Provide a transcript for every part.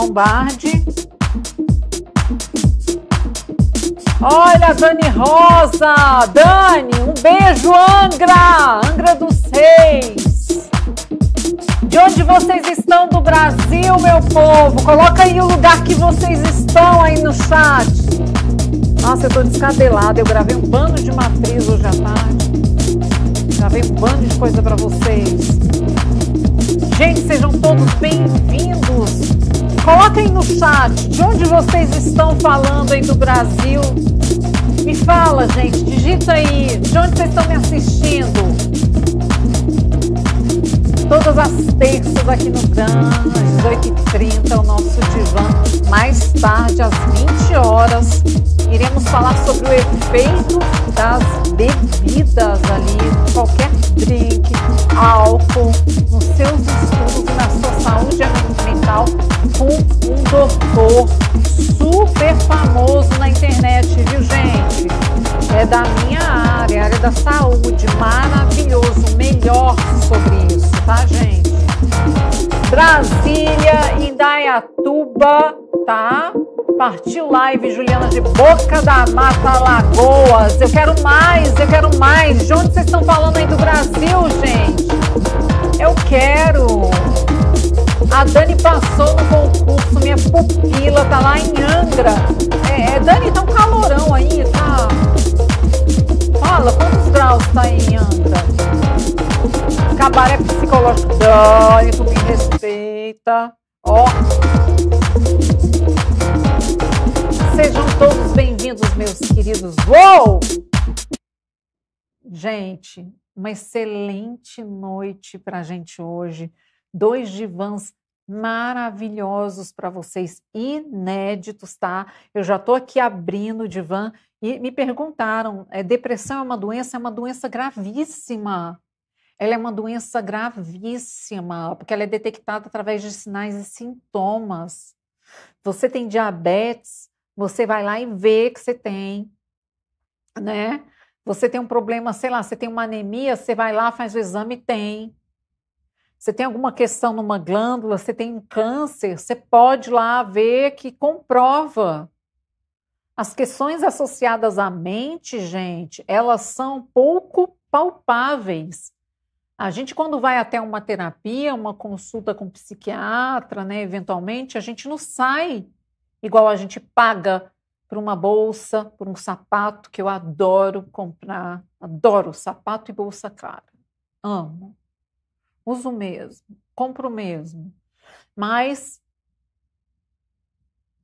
Lombardi. Olha, Dani Rosa! Dani, um beijo, Angra! Angra dos Reis! De onde vocês estão do Brasil, meu povo? Coloca aí o lugar que vocês estão aí no chat. Nossa, eu tô descabelada. Eu gravei um bando de matriz hoje à tarde. Gravei um bando de coisa para vocês. Gente, sejam todos bem-vindos Coloquem no chat de onde vocês estão falando aí do Brasil. Me fala, gente, digita aí de onde vocês estão me assistindo. Todas as terças aqui no às 18h30, o nosso divã. Mais tarde, às 20 horas, iremos falar sobre o efeito das bebidas ali, qualquer drink, álcool, nos seus estudos e na sua saúde mental com um doutor super famoso na internet, viu gente? É da minha área, área da saúde, maravilhoso, melhor sobre isso, tá gente? Brasília, Indaiatuba, tá? Partiu live, Juliana de Boca da Mata Lagoas. Eu quero mais, eu quero mais. De onde vocês estão falando aí do Brasil, gente? Eu quero. A Dani passou no concurso, minha pupila tá lá em Angra. É, é Dani, tá um calorão aí, tá? Fala, quantos graus tá aí em Angra? Cabaré psicológico. Dani, tu me respeita. Ó. Sejam todos bem-vindos, meus queridos. Uou! Gente, uma excelente noite para a gente hoje. Dois divãs maravilhosos para vocês, inéditos, tá? Eu já estou aqui abrindo o divã e me perguntaram: é, depressão é uma doença? É uma doença gravíssima. Ela é uma doença gravíssima, porque ela é detectada através de sinais e sintomas. Você tem diabetes, você vai lá e vê que você tem, né? Você tem um problema, sei lá, você tem uma anemia, você vai lá, faz o exame e tem. Você tem alguma questão numa glândula, você tem um câncer, você pode lá ver que comprova. As questões associadas à mente, gente, elas são pouco palpáveis. A gente, quando vai até uma terapia, uma consulta com um psiquiatra, né, eventualmente, a gente não sai igual a gente paga por uma bolsa, por um sapato que eu adoro comprar. Adoro sapato e bolsa cara. Amo. Uso mesmo, compro mesmo. Mas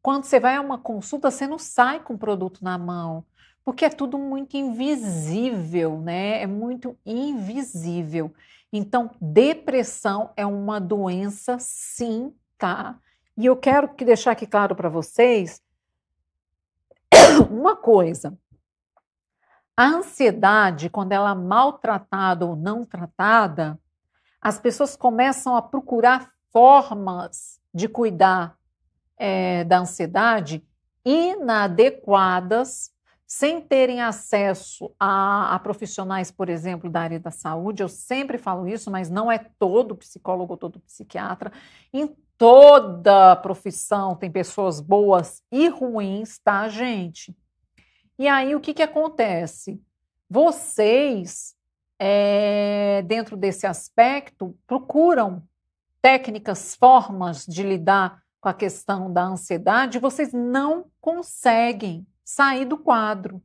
quando você vai a uma consulta, você não sai com o produto na mão, porque é tudo muito invisível, né? É muito invisível. Então, depressão é uma doença, sim, tá? E eu quero que deixar aqui claro para vocês uma coisa. A ansiedade, quando ela é maltratada ou não tratada, as pessoas começam a procurar formas de cuidar é, da ansiedade inadequadas, sem terem acesso a, a, profissionais, por exemplo, da área da saúde. Eu sempre falo isso, mas não é todo psicólogo, todo psiquiatra toda profissão tem pessoas boas e ruins, tá, gente? E aí o que, que acontece? Vocês, é, dentro desse aspecto, procuram técnicas, formas de lidar com a questão da ansiedade, vocês não conseguem sair do quadro.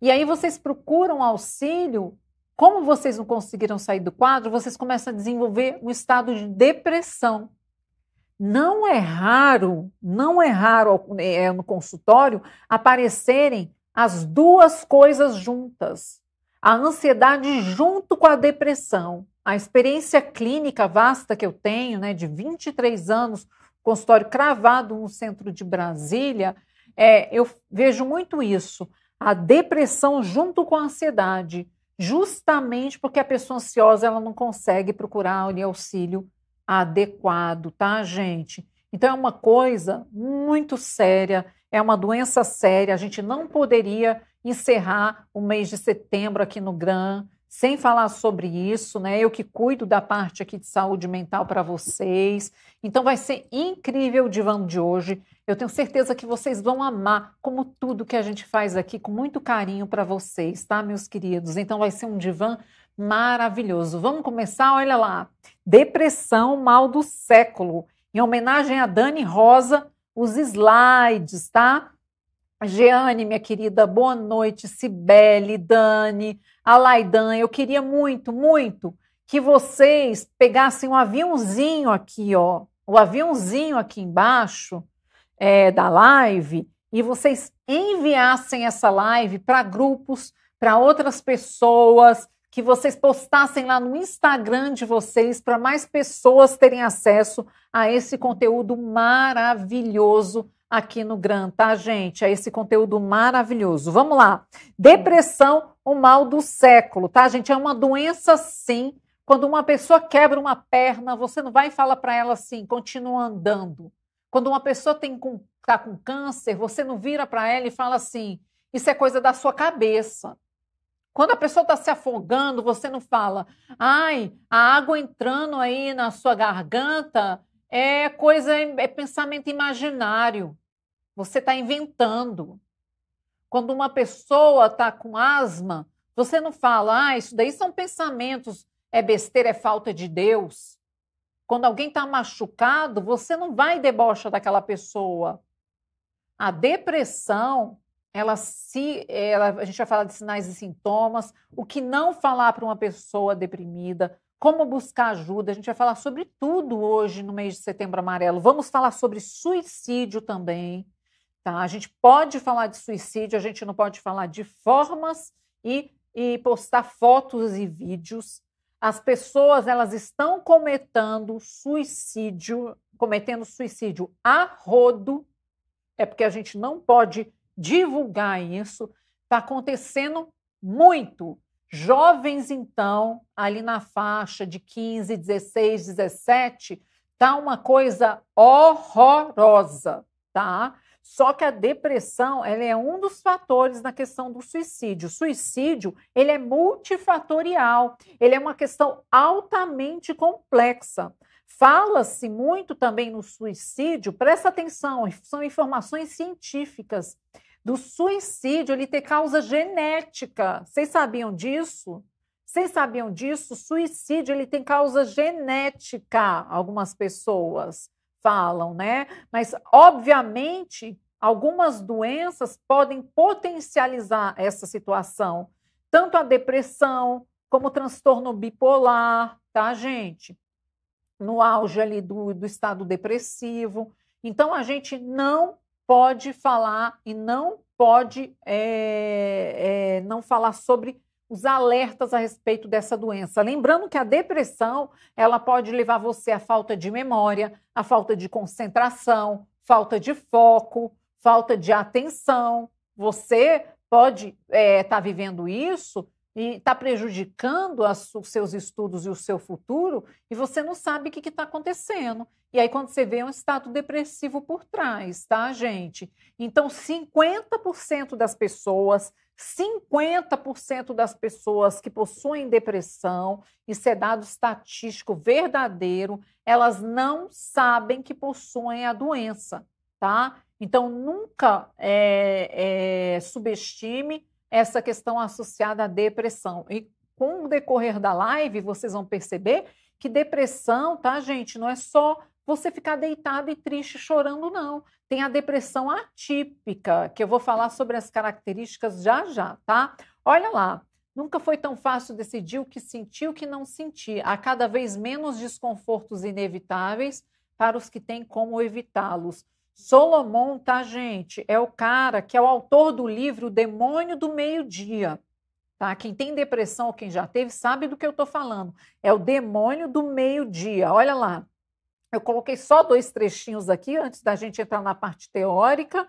E aí vocês procuram auxílio. Como vocês não conseguiram sair do quadro, vocês começam a desenvolver um estado de depressão. Não é raro, não é raro é, é, no consultório aparecerem as duas coisas juntas. A ansiedade junto com a depressão. A experiência clínica vasta que eu tenho, né, de 23 anos, consultório cravado no centro de Brasília, é, eu vejo muito isso. A depressão junto com a ansiedade justamente porque a pessoa ansiosa ela não consegue procurar auxílio adequado, tá, gente? Então é uma coisa muito séria, é uma doença séria. A gente não poderia encerrar o mês de setembro aqui no GRAM sem falar sobre isso, né? Eu que cuido da parte aqui de saúde mental para vocês. Então vai ser incrível o divã de hoje. Eu tenho certeza que vocês vão amar, como tudo que a gente faz aqui, com muito carinho para vocês, tá, meus queridos? Então vai ser um divã maravilhoso. Vamos começar, olha lá. Depressão mal do século. Em homenagem a Dani Rosa, os slides, tá? Jeane, minha querida, boa noite. Cibele, Dani, Alaidan, eu queria muito, muito que vocês pegassem um aviãozinho aqui, ó, o aviãozinho aqui embaixo é, da live e vocês enviassem essa live para grupos, para outras pessoas, que vocês postassem lá no Instagram de vocês para mais pessoas terem acesso a esse conteúdo maravilhoso aqui no GRAM, tá, gente? A esse conteúdo maravilhoso. Vamos lá. Depressão, o mal do século, tá, gente? É uma doença, sim. Quando uma pessoa quebra uma perna, você não vai falar para ela assim, continua andando. Quando uma pessoa tem com, tá com câncer, você não vira para ela e fala assim, isso é coisa da sua cabeça. Quando a pessoa está se afogando, você não fala, ai, a água entrando aí na sua garganta é coisa, é pensamento imaginário. Você está inventando. Quando uma pessoa está com asma, você não fala, ah, isso daí são pensamentos, é besteira, é falta de Deus. Quando alguém está machucado, você não vai e debocha daquela pessoa. A depressão ela se ela, a gente vai falar de sinais e sintomas, o que não falar para uma pessoa deprimida, como buscar ajuda. A gente vai falar sobre tudo hoje no mês de setembro amarelo. Vamos falar sobre suicídio também. Tá? A gente pode falar de suicídio, a gente não pode falar de formas e, e postar fotos e vídeos. As pessoas elas estão cometendo suicídio, cometendo suicídio a rodo. É porque a gente não pode divulgar isso. Está acontecendo muito. Jovens, então, ali na faixa de 15, 16, 17, tá uma coisa horrorosa, tá? Só que a depressão, ela é um dos fatores na questão do suicídio. O suicídio, ele é multifatorial, ele é uma questão altamente complexa. Fala-se muito também no suicídio, presta atenção, são informações científicas do suicídio ele ter causa genética. Vocês sabiam disso? Vocês sabiam disso? Suicídio ele tem causa genética, algumas pessoas falam, né? Mas obviamente algumas doenças podem potencializar essa situação, tanto a depressão como o transtorno bipolar, tá, gente? No auge ali do, do estado depressivo. Então a gente não pode falar e não pode é, é, não falar sobre os alertas a respeito dessa doença. Lembrando que a depressão ela pode levar você à falta de memória, à falta de concentração, falta de foco, falta de atenção. Você pode estar eh, é, tá vivendo isso e está prejudicando as, os seus estudos e o seu futuro, e você não sabe o que está acontecendo. E aí, quando você vê, é um estado depressivo por trás, tá, gente? Então, 50% das pessoas, 50% das pessoas que possuem depressão, isso é dado estatístico verdadeiro, elas não sabem que possuem a doença, tá? Então, nunca é, é, subestime essa questão associada à depressão. E com o decorrer da live, vocês vão perceber que depressão, tá, gente? Não é só você ficar deitado e triste chorando, não. Tem a depressão atípica, que eu vou falar sobre as características já já, tá? Olha lá. Nunca foi tão fácil decidir o que sentir e o que não sentir. Há cada vez menos desconfortos inevitáveis para os que têm como evitá-los. Solomon, tá, gente? É o cara que é o autor do livro O Demônio do Meio-Dia. Tá? Quem tem depressão ou quem já teve sabe do que eu estou falando. É o demônio do meio-dia. Olha lá. Eu coloquei só dois trechinhos aqui antes da gente entrar na parte teórica,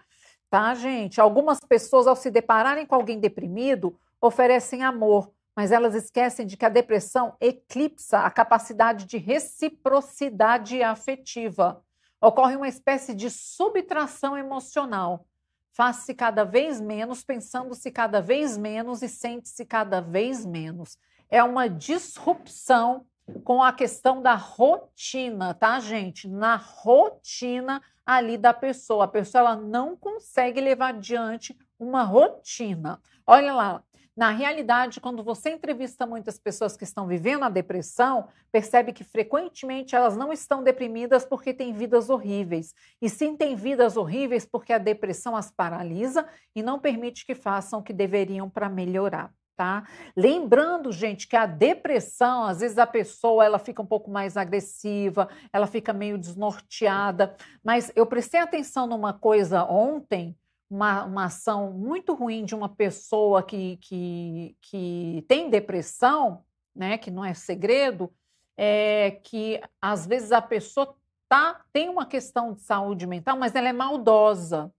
tá, gente? Algumas pessoas, ao se depararem com alguém deprimido, oferecem amor, mas elas esquecem de que a depressão eclipsa a capacidade de reciprocidade afetiva. Ocorre uma espécie de subtração emocional. Faz-se cada vez menos, pensando-se cada vez menos e sente-se cada vez menos. É uma disrupção com a questão da rotina, tá, gente? Na rotina ali da pessoa. A pessoa ela não consegue levar adiante uma rotina. Olha lá, na realidade, quando você entrevista muitas pessoas que estão vivendo a depressão, percebe que frequentemente elas não estão deprimidas porque têm vidas horríveis. E sim têm vidas horríveis porque a depressão as paralisa e não permite que façam o que deveriam para melhorar. Tá? Lembrando, gente, que a depressão, às vezes a pessoa ela fica um pouco mais agressiva, ela fica meio desnorteada, mas eu prestei atenção numa coisa ontem, uma, uma ação muito ruim de uma pessoa que, que, que tem depressão, né, que não é segredo, é que às vezes a pessoa tá, tem uma questão de saúde mental, mas ela é maldosa.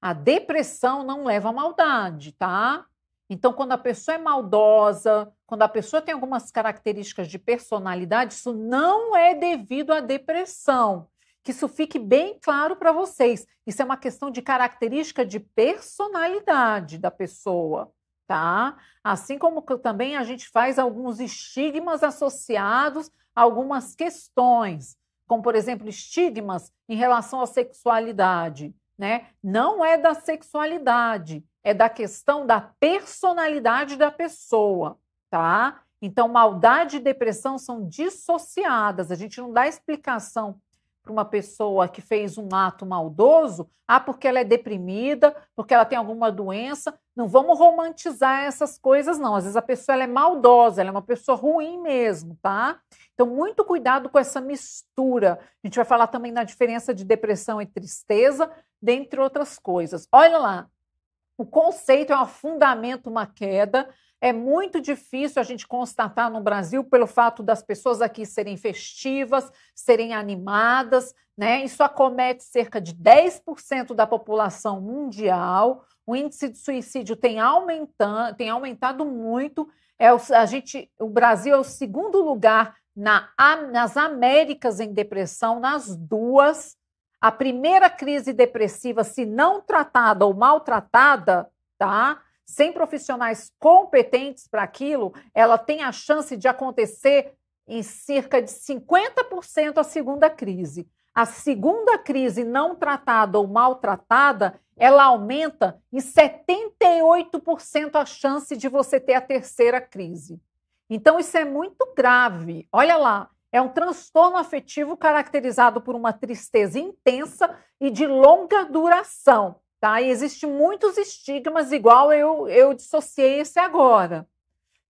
A depressão não leva à maldade, tá? Então, quando a pessoa é maldosa, quando a pessoa tem algumas características de personalidade, isso não é devido à depressão que isso fique bem claro para vocês. Isso é uma questão de característica de personalidade da pessoa, tá? Assim como também a gente faz alguns estigmas associados a algumas questões, como por exemplo, estigmas em relação à sexualidade, né? Não é da sexualidade, é da questão da personalidade da pessoa, tá? Então, maldade e depressão são dissociadas. A gente não dá explicação para uma pessoa que fez um ato maldoso, ah, porque ela é deprimida, porque ela tem alguma doença. Não vamos romantizar essas coisas, não. Às vezes a pessoa é maldosa, ela é uma pessoa ruim mesmo, tá? Então, muito cuidado com essa mistura. A gente vai falar também da diferença de depressão e tristeza, dentre outras coisas. Olha lá, o conceito é um afundamento, uma queda é muito difícil a gente constatar no Brasil pelo fato das pessoas aqui serem festivas, serem animadas, né? Isso acomete cerca de 10% da população mundial. O índice de suicídio tem, aumentando, tem aumentado muito. É o, a gente, o Brasil é o segundo lugar na, nas Américas em depressão, nas duas. A primeira crise depressiva, se não tratada ou maltratada, tá? sem profissionais competentes para aquilo, ela tem a chance de acontecer em cerca de 50% a segunda crise. A segunda crise não tratada ou maltratada, ela aumenta em 78% a chance de você ter a terceira crise. Então isso é muito grave. Olha lá, é um transtorno afetivo caracterizado por uma tristeza intensa e de longa duração. Tá? E existe muitos estigmas, igual eu, eu dissociei esse agora.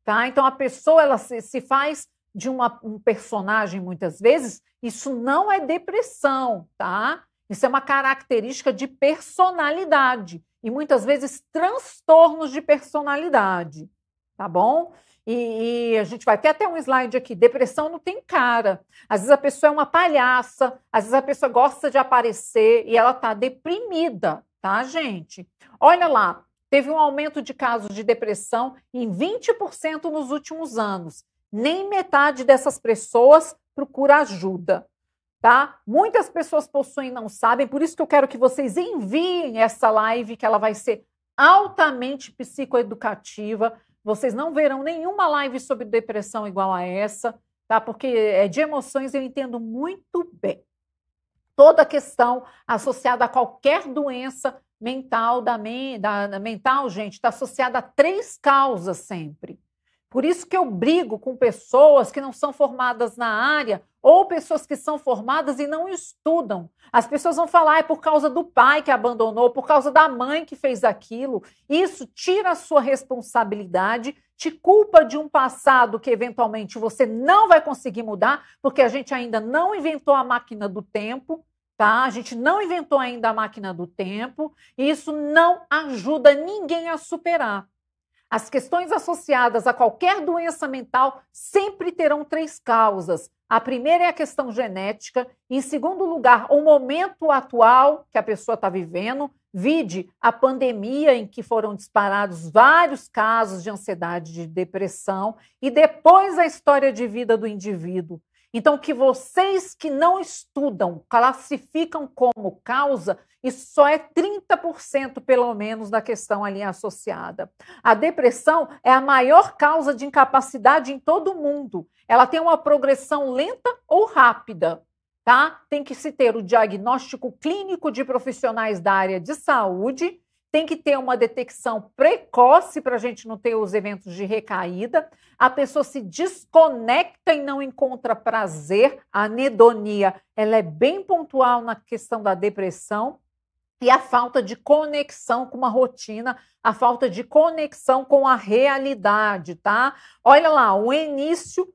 Tá? Então, a pessoa ela se, se faz de uma, um personagem, muitas vezes, isso não é depressão, tá? Isso é uma característica de personalidade e muitas vezes transtornos de personalidade, tá bom? E, e, a gente vai ter até um slide aqui. Depressão não tem cara. Às vezes a pessoa é uma palhaça, às vezes a pessoa gosta de aparecer e ela tá deprimida tá, gente? Olha lá, teve um aumento de casos de depressão em 20% nos últimos anos. Nem metade dessas pessoas procura ajuda, tá? Muitas pessoas possuem e não sabem, por isso que eu quero que vocês enviem essa live, que ela vai ser altamente psicoeducativa. Vocês não verão nenhuma live sobre depressão igual a essa, tá? Porque é de emoções eu entendo muito bem toda questão associada a qualquer doença mental da, mente da, da mental, gente, está associada a três causas sempre. Por isso que eu brigo com pessoas que não são formadas na área ou pessoas que são formadas e não estudam. As pessoas vão falar ah, é por causa do pai que abandonou, por causa da mãe que fez aquilo. Isso tira a sua responsabilidade te culpa de um passado que eventualmente você não vai conseguir mudar, porque a gente ainda não inventou a máquina do tempo, tá? A gente não inventou ainda a máquina do tempo, e isso não ajuda ninguém a superar. As questões associadas a qualquer doença mental sempre terão três causas. A primeira é a questão genética, e em segundo lugar, o momento atual que a pessoa está vivendo, Vide a pandemia em que foram disparados vários casos de ansiedade, de depressão e depois a história de vida do indivíduo. Então, que vocês que não estudam classificam como causa, isso só é 30% pelo menos da questão ali associada. A depressão é a maior causa de incapacidade em todo o mundo. Ela tem uma progressão lenta ou rápida tá? Tem que se ter o diagnóstico clínico de profissionais da área de saúde, tem que ter uma detecção precoce para a gente não ter os eventos de recaída. A pessoa se desconecta e não encontra prazer. A anedonia, ela é bem pontual na questão da depressão e a falta de conexão com uma rotina, a falta de conexão com a realidade, tá? Olha lá, o início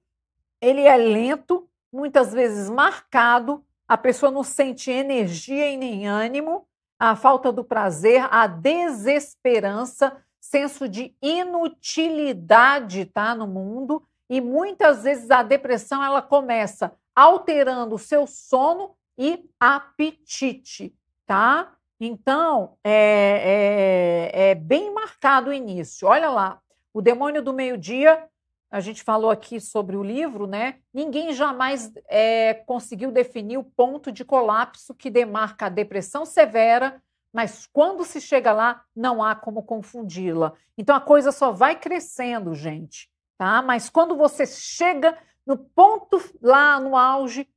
ele é lento, muitas vezes marcado, a pessoa não sente energia e nem ânimo, a falta do prazer, a desesperança, senso de inutilidade tá no mundo e muitas vezes a depressão ela começa alterando o seu sono e apetite, tá? Então é, é, é bem marcado o início. Olha lá, o demônio do meio-dia a gente falou aqui sobre o livro, né? Ninguém jamais é, conseguiu definir o ponto de colapso que demarca a depressão severa, mas quando se chega lá, não há como confundi-la. Então a coisa só vai crescendo, gente, tá? Mas quando você chega no ponto lá no auge,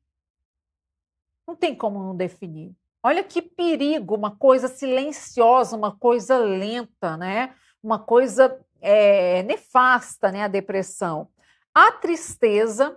não tem como não definir. Olha que perigo, uma coisa silenciosa, uma coisa lenta, né? Uma coisa é, nefasta, né, a depressão. A tristeza,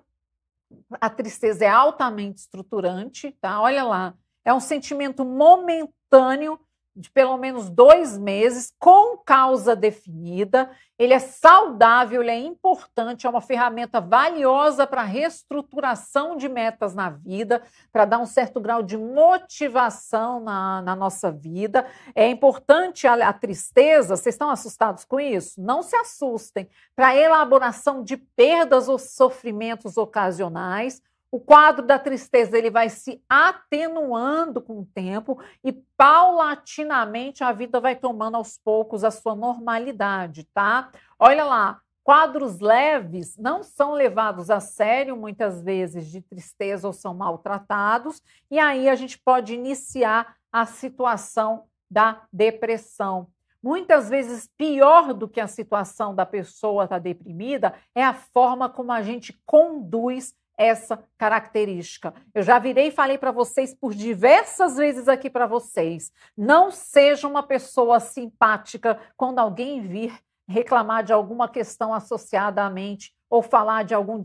a tristeza é altamente estruturante, tá? Olha lá, é um sentimento momentâneo de pelo menos dois meses, com causa definida. Ele é saudável, ele é importante, é uma ferramenta valiosa para reestruturação de metas na vida, para dar um certo grau de motivação na, na nossa vida. É importante a, a tristeza, vocês estão assustados com isso? Não se assustem. Para elaboração de perdas ou sofrimentos ocasionais, o quadro da tristeza ele vai se atenuando com o tempo e paulatinamente a vida vai tomando aos poucos a sua normalidade, tá? Olha lá, quadros leves não são levados a sério muitas vezes de tristeza ou são maltratados, e aí a gente pode iniciar a situação da depressão. Muitas vezes pior do que a situação da pessoa estar tá deprimida é a forma como a gente conduz essa característica. Eu já virei e falei para vocês por diversas vezes aqui para vocês. Não seja uma pessoa simpática quando alguém vir reclamar de alguma questão associada à mente ou falar de algum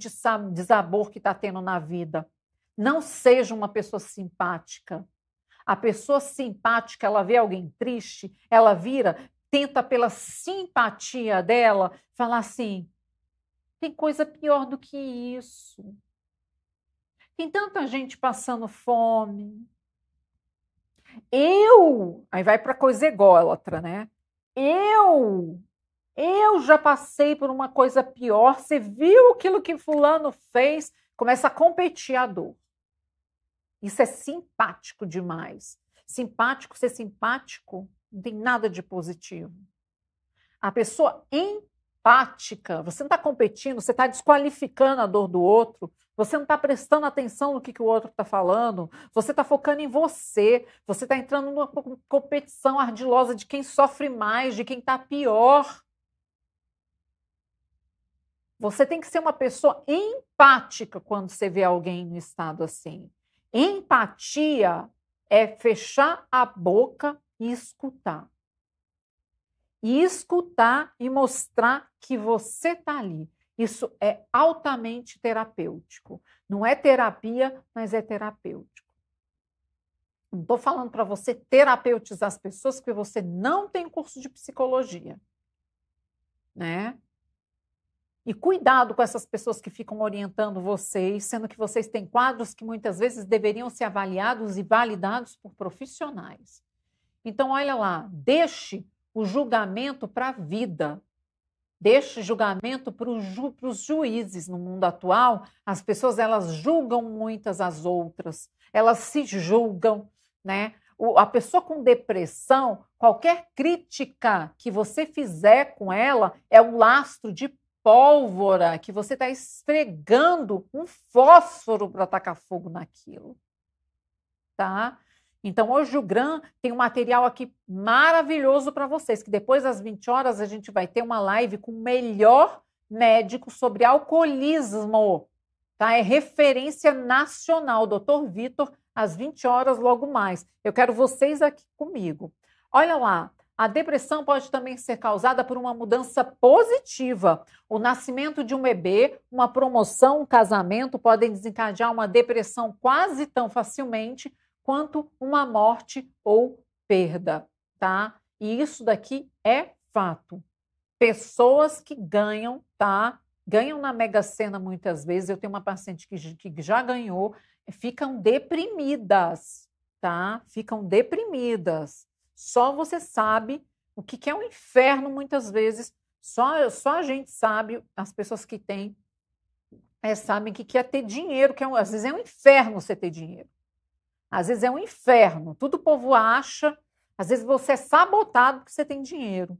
desabor que está tendo na vida. Não seja uma pessoa simpática. A pessoa simpática, ela vê alguém triste, ela vira, tenta pela simpatia dela falar assim: tem coisa pior do que isso. Tem tanta gente passando fome. Eu, aí vai para coisa ególatra, né? Eu, eu já passei por uma coisa pior. Você viu aquilo que fulano fez? Começa a competir a dor. Isso é simpático demais. Simpático, ser simpático não tem nada de positivo. A pessoa em Empática. você não está competindo, você está desqualificando a dor do outro, você não está prestando atenção no que, que o outro está falando, você está focando em você, você está entrando numa competição ardilosa de quem sofre mais, de quem está pior. Você tem que ser uma pessoa empática quando você vê alguém no estado assim. Empatia é fechar a boca e escutar e escutar e mostrar que você está ali. Isso é altamente terapêutico. Não é terapia, mas é terapêutico. Não estou falando para você terapeutizar as pessoas, porque você não tem curso de psicologia. Né? E cuidado com essas pessoas que ficam orientando vocês, sendo que vocês têm quadros que muitas vezes deveriam ser avaliados e validados por profissionais. Então, olha lá, deixe o julgamento para a vida. Deixe julgamento para os juízes no mundo atual. As pessoas elas julgam muitas as outras, elas se julgam, né? O, a pessoa com depressão, qualquer crítica que você fizer com ela é um lastro de pólvora que você está esfregando um fósforo para atacar fogo naquilo, tá? Então, hoje o Gran tem um material aqui maravilhoso para vocês, que depois das 20 horas a gente vai ter uma live com o melhor médico sobre alcoolismo. Tá? É referência nacional, doutor Vitor, às 20 horas logo mais. Eu quero vocês aqui comigo. Olha lá, a depressão pode também ser causada por uma mudança positiva. O nascimento de um bebê, uma promoção, um casamento podem desencadear uma depressão quase tão facilmente quanto uma morte ou perda, tá? E isso daqui é fato. Pessoas que ganham, tá? Ganham na Mega Sena muitas vezes. Eu tenho uma paciente que, que já ganhou, ficam deprimidas, tá? Ficam deprimidas. Só você sabe o que, que é um inferno muitas vezes. Só, só a gente sabe, as pessoas que têm é, sabem que quer é ter dinheiro, que é um, às vezes é um inferno você ter dinheiro. Às vezes é um inferno, tudo o povo acha. Às vezes você é sabotado porque você tem dinheiro.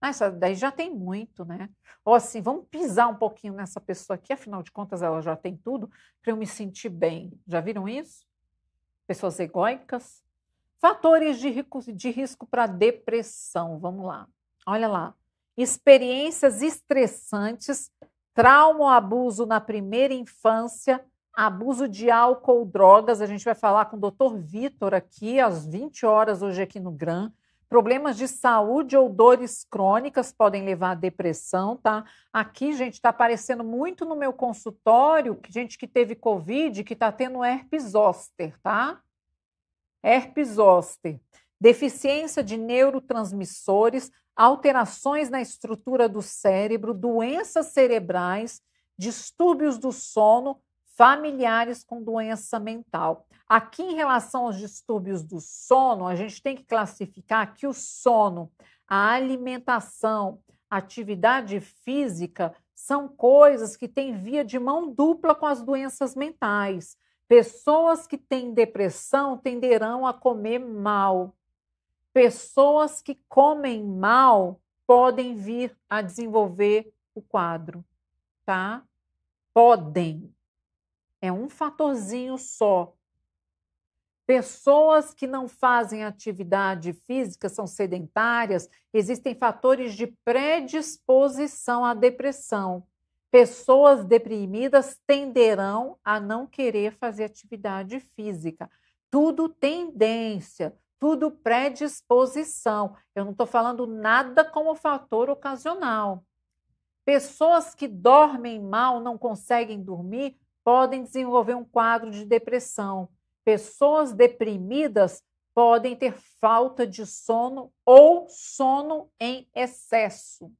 Mas ah, daí já tem muito, né? Ou assim, vamos pisar um pouquinho nessa pessoa aqui, afinal de contas ela já tem tudo, para eu me sentir bem. Já viram isso? Pessoas egóicas. Fatores de, de risco para depressão, vamos lá. Olha lá. Experiências estressantes, trauma ou abuso na primeira infância abuso de álcool, drogas. A gente vai falar com o Dr. Vitor aqui às 20 horas hoje aqui no GRAM. Problemas de saúde ou dores crônicas podem levar à depressão, tá? Aqui, gente, está aparecendo muito no meu consultório gente que teve Covid que está tendo herpes zoster, tá? Herpes zoster. Deficiência de neurotransmissores, alterações na estrutura do cérebro, doenças cerebrais, distúrbios do sono, familiares com doença mental. Aqui, em relação aos distúrbios do sono, a gente tem que classificar que o sono, a alimentação, a atividade física são coisas que têm via de mão dupla com as doenças mentais. Pessoas que têm depressão tenderão a comer mal. Pessoas que comem mal podem vir a desenvolver o quadro, tá? Podem, é um fatorzinho só. Pessoas que não fazem atividade física são sedentárias, existem fatores de predisposição à depressão. Pessoas deprimidas tenderão a não querer fazer atividade física. Tudo tendência, tudo predisposição. Eu não estou falando nada como fator ocasional. Pessoas que dormem mal, não conseguem dormir, podem desenvolver um quadro de depressão. Pessoas deprimidas podem ter falta de sono ou sono em excesso.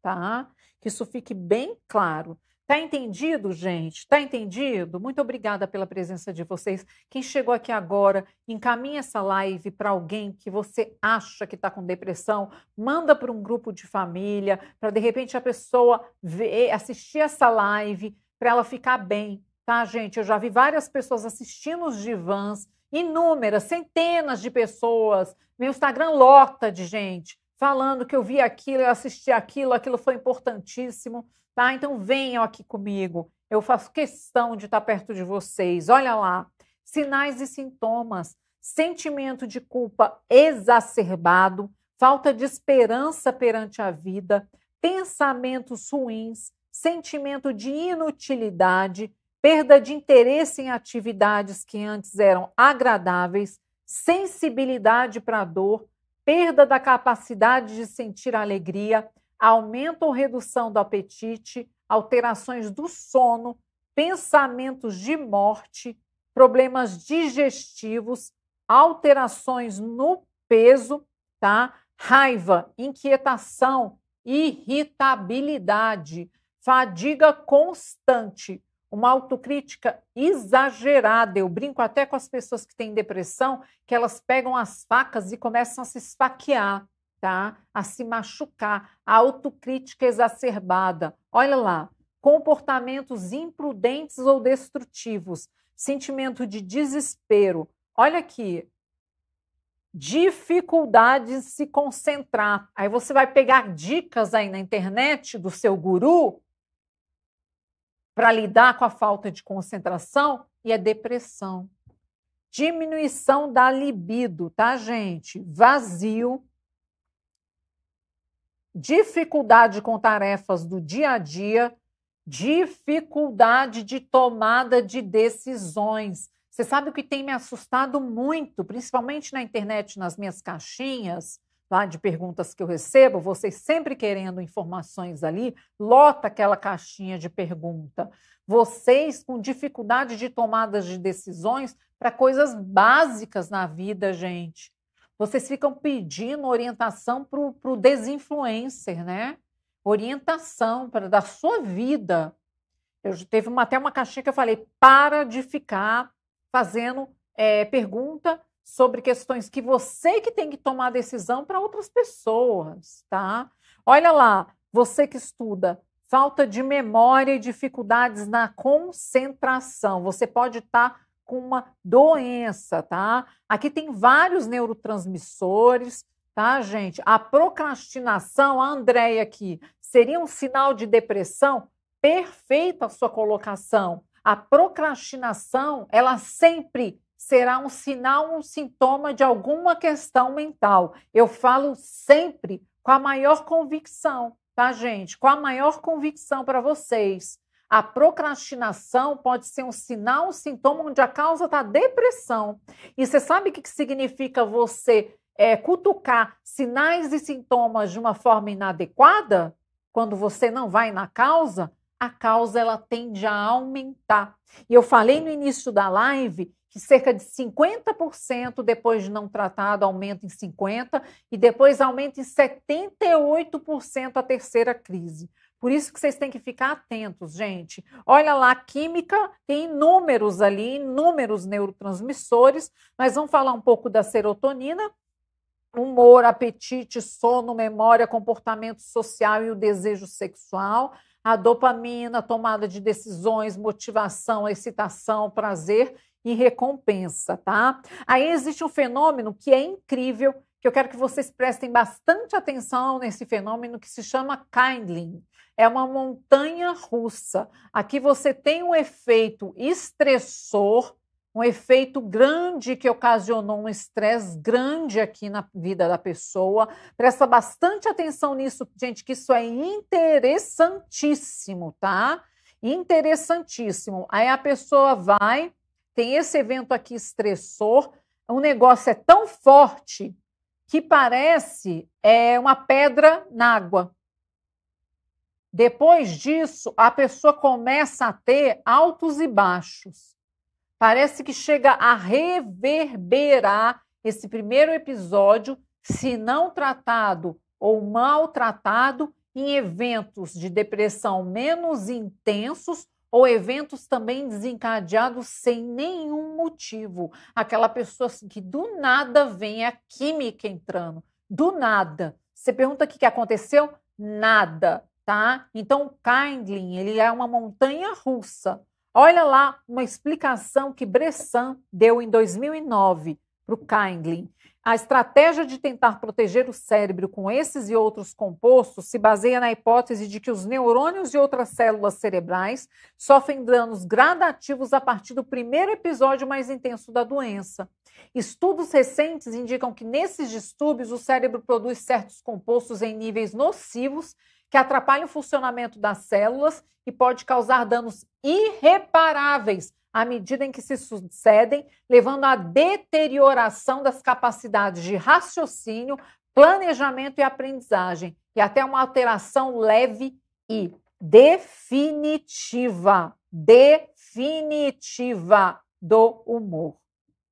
Tá? Que isso fique bem claro. Tá entendido, gente? Tá entendido? Muito obrigada pela presença de vocês. Quem chegou aqui agora, encaminha essa live para alguém que você acha que está com depressão, manda para um grupo de família, para de repente a pessoa ver, assistir essa live, para ela ficar bem, tá, gente? Eu já vi várias pessoas assistindo os divãs, inúmeras, centenas de pessoas. Meu Instagram lota de gente falando que eu vi aquilo, eu assisti aquilo, aquilo foi importantíssimo, tá? Então venham aqui comigo. Eu faço questão de estar perto de vocês. Olha lá, sinais e sintomas, sentimento de culpa exacerbado, falta de esperança perante a vida, pensamentos ruins, sentimento de inutilidade, perda de interesse em atividades que antes eram agradáveis, sensibilidade para a dor, perda da capacidade de sentir alegria, aumento ou redução do apetite, alterações do sono, pensamentos de morte, problemas digestivos, alterações no peso, tá? Raiva, inquietação, irritabilidade, fadiga constante, uma autocrítica exagerada. Eu brinco até com as pessoas que têm depressão, que elas pegam as facas e começam a se esfaquear, tá? A se machucar, a autocrítica exacerbada. Olha lá, comportamentos imprudentes ou destrutivos, sentimento de desespero. Olha aqui, dificuldade em se concentrar. Aí você vai pegar dicas aí na internet do seu guru para lidar com a falta de concentração e a depressão. Diminuição da libido, tá, gente? Vazio. Dificuldade com tarefas do dia a dia, dificuldade de tomada de decisões. Você sabe o que tem me assustado muito, principalmente na internet, nas minhas caixinhas? tá? de perguntas que eu recebo, vocês sempre querendo informações ali, lota aquela caixinha de pergunta. Vocês com dificuldade de tomadas de decisões para coisas básicas na vida, gente. Vocês ficam pedindo orientação para o desinfluencer, né? Orientação para da sua vida. Eu teve uma, até uma caixinha que eu falei: para de ficar fazendo é, pergunta sobre questões que você que tem que tomar decisão para outras pessoas, tá? Olha lá, você que estuda falta de memória e dificuldades na concentração. Você pode estar tá com uma doença, tá? Aqui tem vários neurotransmissores, tá, gente? A procrastinação, a Andréia aqui, seria um sinal de depressão? Perfeita a sua colocação. A procrastinação, ela sempre será um sinal, um sintoma de alguma questão mental. Eu falo sempre com a maior convicção, tá, gente? Com a maior convicção para vocês. A procrastinação pode ser um sinal, um sintoma onde a causa está depressão. E você sabe o que significa você é, cutucar sinais e sintomas de uma forma inadequada? Quando você não vai na causa? a causa ela tende a aumentar. E eu falei no início da live que cerca de 50% depois de não tratado aumenta em 50 e depois aumenta em 78% a terceira crise. Por isso que vocês têm que ficar atentos, gente. Olha lá, química tem inúmeros ali, inúmeros neurotransmissores. Nós vamos falar um pouco da serotonina humor, apetite, sono, memória, comportamento social e o desejo sexual. A dopamina, tomada de decisões, motivação, excitação, prazer e recompensa, tá? Aí existe um fenômeno que é incrível, que eu quero que vocês prestem bastante atenção nesse fenômeno que se chama kindling. É uma montanha russa. Aqui você tem um efeito estressor um efeito grande que ocasionou um estresse grande aqui na vida da pessoa. Presta bastante atenção nisso, gente, que isso é interessantíssimo, tá? Interessantíssimo. Aí a pessoa vai, tem esse evento aqui estressor, o um negócio é tão forte que parece é uma pedra na água. Depois disso, a pessoa começa a ter altos e baixos Parece que chega a reverberar esse primeiro episódio, se não tratado ou maltratado, em eventos de depressão menos intensos ou eventos também desencadeados sem nenhum motivo. Aquela pessoa assim, que do nada vem a química entrando, do nada. Você pergunta o que aconteceu? Nada, tá? Então, o Kindling, ele é uma montanha russa. Olha lá uma explicação que Bressan deu em 2009 para o Kindling. A estratégia de tentar proteger o cérebro com esses e outros compostos se baseia na hipótese de que os neurônios e outras células cerebrais sofrem danos gradativos a partir do primeiro episódio mais intenso da doença. Estudos recentes indicam que nesses distúrbios o cérebro produz certos compostos em níveis nocivos que atrapalha o funcionamento das células e pode causar danos irreparáveis à medida em que se sucedem, levando à deterioração das capacidades de raciocínio, planejamento e aprendizagem, e até uma alteração leve e definitiva, definitiva do humor,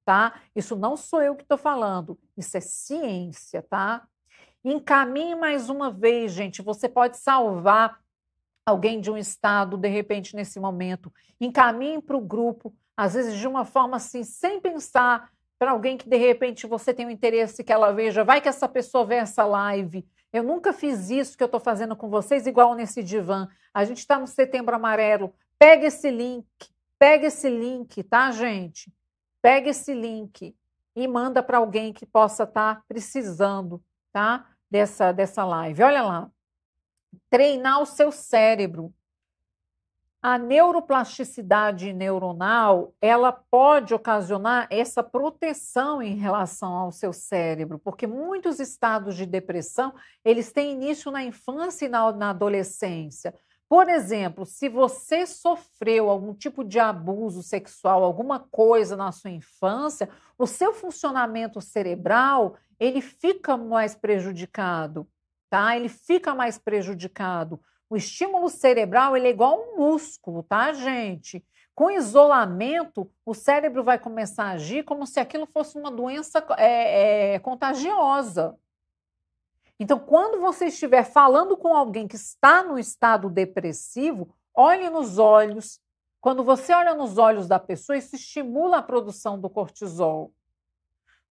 tá? Isso não sou eu que estou falando, isso é ciência, tá? Encaminhe mais uma vez, gente. Você pode salvar alguém de um estado, de repente, nesse momento. Encaminhe para o grupo, às vezes de uma forma assim, sem pensar, para alguém que de repente você tem um interesse que ela veja. Vai que essa pessoa vê essa live. Eu nunca fiz isso que eu estou fazendo com vocês, igual nesse divã. A gente está no Setembro Amarelo. Pega esse link, pega esse link, tá, gente? Pega esse link e manda para alguém que possa estar tá precisando, tá? dessa, dessa live. Olha lá. Treinar o seu cérebro. A neuroplasticidade neuronal, ela pode ocasionar essa proteção em relação ao seu cérebro, porque muitos estados de depressão, eles têm início na infância e na, na adolescência. Por exemplo, se você sofreu algum tipo de abuso sexual, alguma coisa na sua infância, o seu funcionamento cerebral, ele fica mais prejudicado, tá? Ele fica mais prejudicado. O estímulo cerebral ele é igual um músculo, tá, gente? Com isolamento, o cérebro vai começar a agir como se aquilo fosse uma doença é, é, contagiosa. Então, quando você estiver falando com alguém que está no estado depressivo, olhe nos olhos. Quando você olha nos olhos da pessoa, isso estimula a produção do cortisol.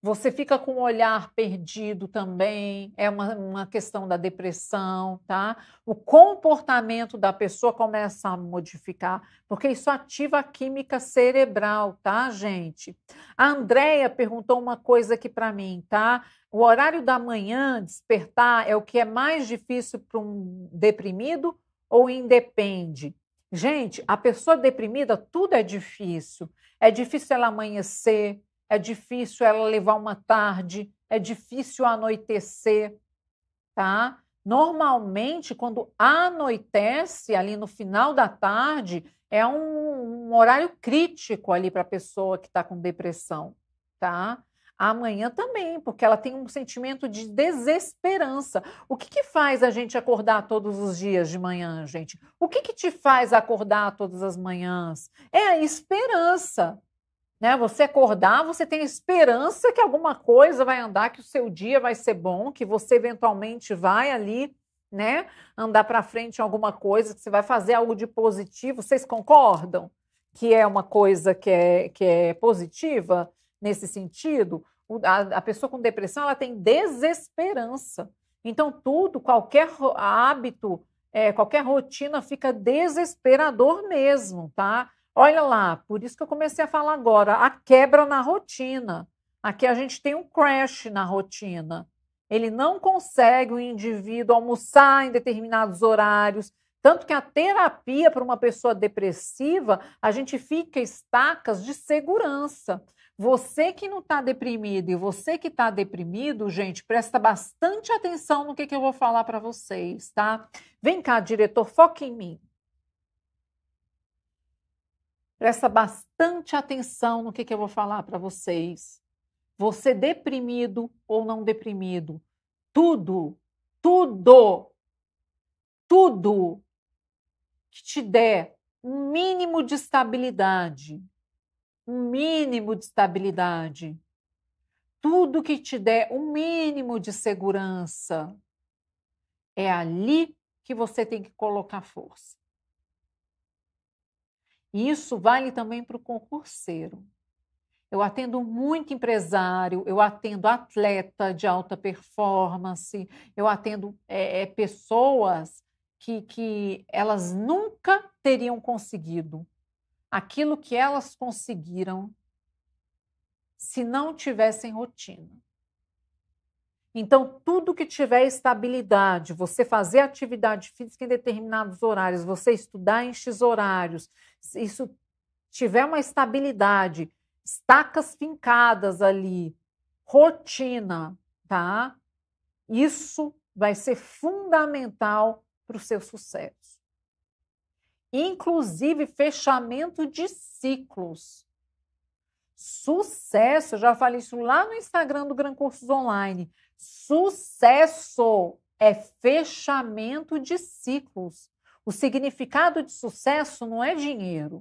Você fica com o olhar perdido também, é uma, uma questão da depressão, tá? O comportamento da pessoa começa a modificar, porque isso ativa a química cerebral, tá, gente? A Andrea perguntou uma coisa aqui para mim, tá? O horário da manhã, despertar, é o que é mais difícil para um deprimido ou independe? Gente, a pessoa deprimida, tudo é difícil. É difícil ela amanhecer, é difícil ela levar uma tarde, é difícil anoitecer, tá? Normalmente, quando anoitece ali no final da tarde, é um, um horário crítico ali para a pessoa que está com depressão, tá? Amanhã também, porque ela tem um sentimento de desesperança. O que, que faz a gente acordar todos os dias de manhã, gente? O que, que te faz acordar todas as manhãs? É a esperança, né? Você acordar, você tem esperança que alguma coisa vai andar, que o seu dia vai ser bom, que você eventualmente vai ali, né, andar para frente em alguma coisa, que você vai fazer algo de positivo. Vocês concordam que é uma coisa que é, que é positiva nesse sentido? A, a pessoa com depressão, ela tem desesperança. Então, tudo, qualquer hábito, é, qualquer rotina fica desesperador mesmo, tá? Olha lá, por isso que eu comecei a falar agora, a quebra na rotina. Aqui a gente tem um crash na rotina. Ele não consegue o indivíduo almoçar em determinados horários. Tanto que a terapia para uma pessoa depressiva, a gente fica estacas de segurança. Você que não está deprimido e você que está deprimido, gente, presta bastante atenção no que, que eu vou falar para vocês, tá? Vem cá, diretor, foca em mim. Presta bastante atenção no que, que eu vou falar para vocês. Você deprimido ou não deprimido, tudo, tudo, tudo que te der um mínimo de estabilidade, um mínimo de estabilidade, tudo que te der um mínimo de segurança, é ali que você tem que colocar força. E isso vale também para o concurseiro. Eu atendo muito empresário, eu atendo atleta de alta performance, eu atendo é, é pessoas que, que elas nunca teriam conseguido aquilo que elas conseguiram se não tivessem rotina. Então, tudo que tiver estabilidade, você fazer atividade física em determinados horários, você estudar em X horários, isso tiver uma estabilidade, estacas fincadas ali, rotina, tá? Isso vai ser fundamental para o seu sucesso. Inclusive, fechamento de ciclos. Sucesso, eu já falei isso lá no Instagram do Gran Cursos Online Sucesso é fechamento de ciclos. O significado de sucesso não é dinheiro.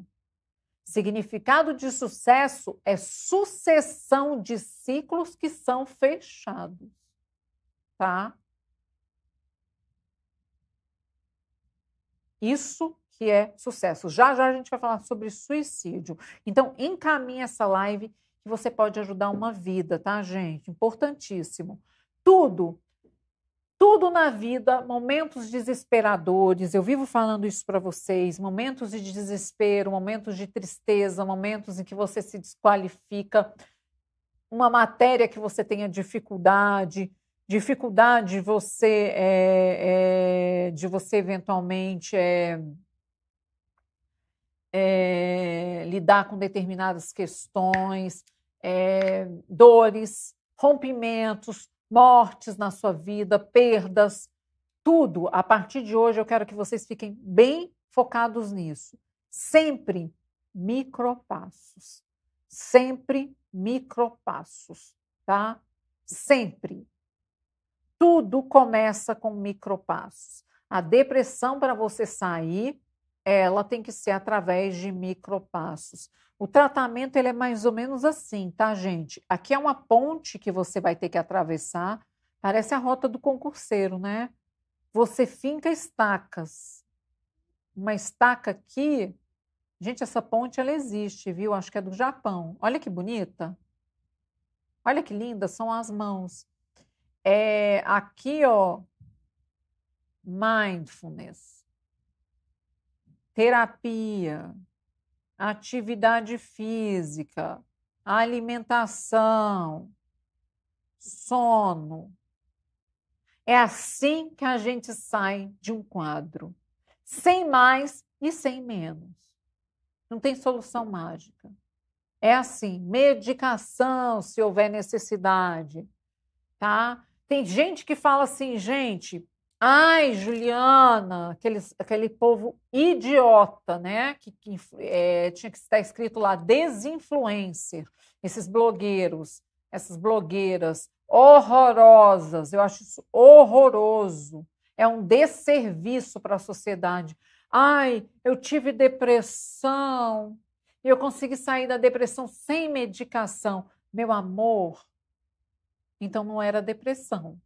O significado de sucesso é sucessão de ciclos que são fechados. Tá? Isso que é sucesso. Já já a gente vai falar sobre suicídio. Então, encaminhe essa live que você pode ajudar uma vida, tá, gente? Importantíssimo tudo, tudo na vida, momentos desesperadores. Eu vivo falando isso para vocês: momentos de desespero, momentos de tristeza, momentos em que você se desqualifica, uma matéria que você tenha dificuldade, dificuldade de você, é, é, de você eventualmente é, lidar com determinadas questões, dores, rompimentos mortes na sua vida, perdas, tudo. A partir de hoje eu quero que vocês fiquem bem focados nisso. Sempre micropassos. Sempre micropassos, tá? Sempre. Tudo começa com micropassos. A depressão para você sair, ela tem que ser através de micropassos. O tratamento ele é mais ou menos assim, tá, gente? Aqui é uma ponte que você vai ter que atravessar, parece a rota do concurseiro, né? Você finca estacas. Uma estaca aqui, gente, essa ponte ela existe, viu? Acho que é do Japão. Olha que bonita. Olha que linda, são as mãos. É, aqui, ó, mindfulness, terapia, atividade física, alimentação, sono. É assim que a gente sai de um quadro, sem mais e sem menos. Não tem solução mágica. É assim, medicação se houver necessidade, tá? Tem gente que fala assim, gente, Ai, Juliana, aqueles, aquele povo idiota, né? Que, que é, tinha que estar escrito lá desinfluencer. Esses blogueiros, essas blogueiras horrorosas. Eu acho isso horroroso. É um desserviço para a sociedade. Ai, eu tive depressão e eu consegui sair da depressão sem medicação. Meu amor, então não era depressão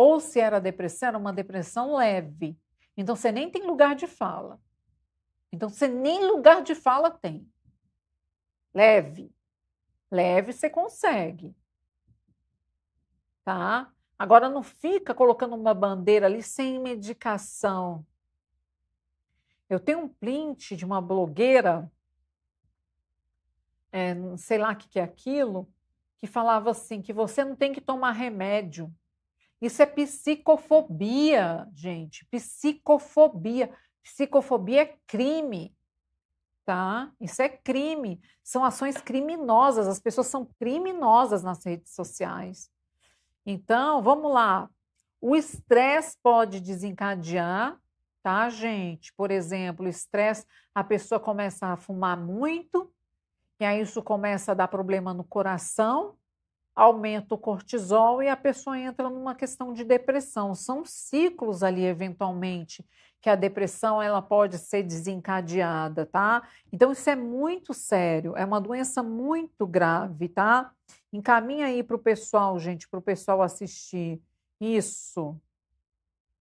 ou se era depressão, era uma depressão leve. Então você nem tem lugar de fala. Então você nem lugar de fala tem. Leve. Leve você consegue. Tá? Agora não fica colocando uma bandeira ali sem medicação. Eu tenho um print de uma blogueira, é, sei lá o que, que é aquilo, que falava assim: que você não tem que tomar remédio. Isso é psicofobia, gente. Psicofobia. Psicofobia é crime, tá? Isso é crime. São ações criminosas. As pessoas são criminosas nas redes sociais. Então, vamos lá. O estresse pode desencadear, tá, gente? Por exemplo, estresse, a pessoa começa a fumar muito, e aí isso começa a dar problema no coração, aumenta o cortisol e a pessoa entra numa questão de depressão. São ciclos ali, eventualmente, que a depressão ela pode ser desencadeada, tá? Então, isso é muito sério, é uma doença muito grave, tá? Encaminha aí para o pessoal, gente, para o pessoal assistir. Isso.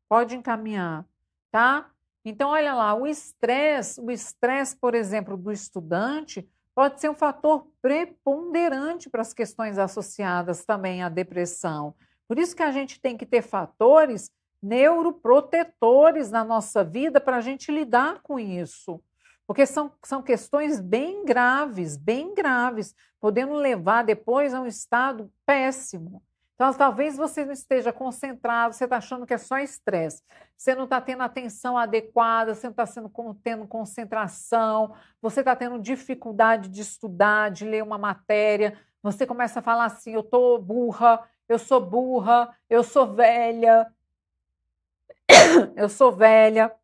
Pode encaminhar, tá? Então, olha lá, o estresse, o estresse, por exemplo, do estudante pode ser um fator preponderante para as questões associadas também à depressão. Por isso que a gente tem que ter fatores neuroprotetores na nossa vida para a gente lidar com isso. Porque são, são questões bem graves, bem graves, podendo levar depois a um estado péssimo. Então, talvez você não esteja concentrado, você está achando que é só estresse, você não está tendo atenção adequada, você não está tendo concentração, você está tendo dificuldade de estudar, de ler uma matéria, você começa a falar assim: eu tô burra, eu sou burra, eu sou velha, eu sou velha,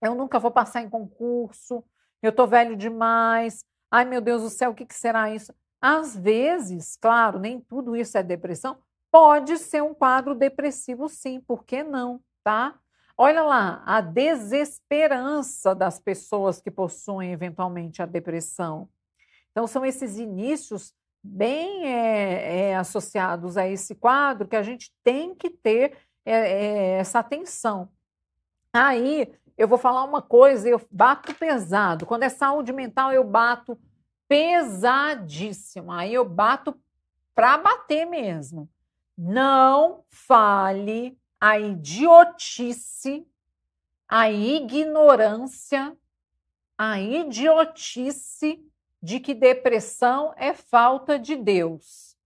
eu nunca vou passar em concurso, eu tô velho demais, ai meu Deus do céu, o que, que será isso? Às vezes, claro, nem tudo isso é depressão, Pode ser um quadro depressivo, sim, por que não, tá? Olha lá, a desesperança das pessoas que possuem eventualmente a depressão. Então, são esses inícios bem é, é, associados a esse quadro que a gente tem que ter é, essa atenção. Aí eu vou falar uma coisa, eu bato pesado. Quando é saúde mental, eu bato pesadíssimo. Aí eu bato para bater mesmo. Não fale a idiotice, a ignorância, a idiotice de que depressão é falta de Deus.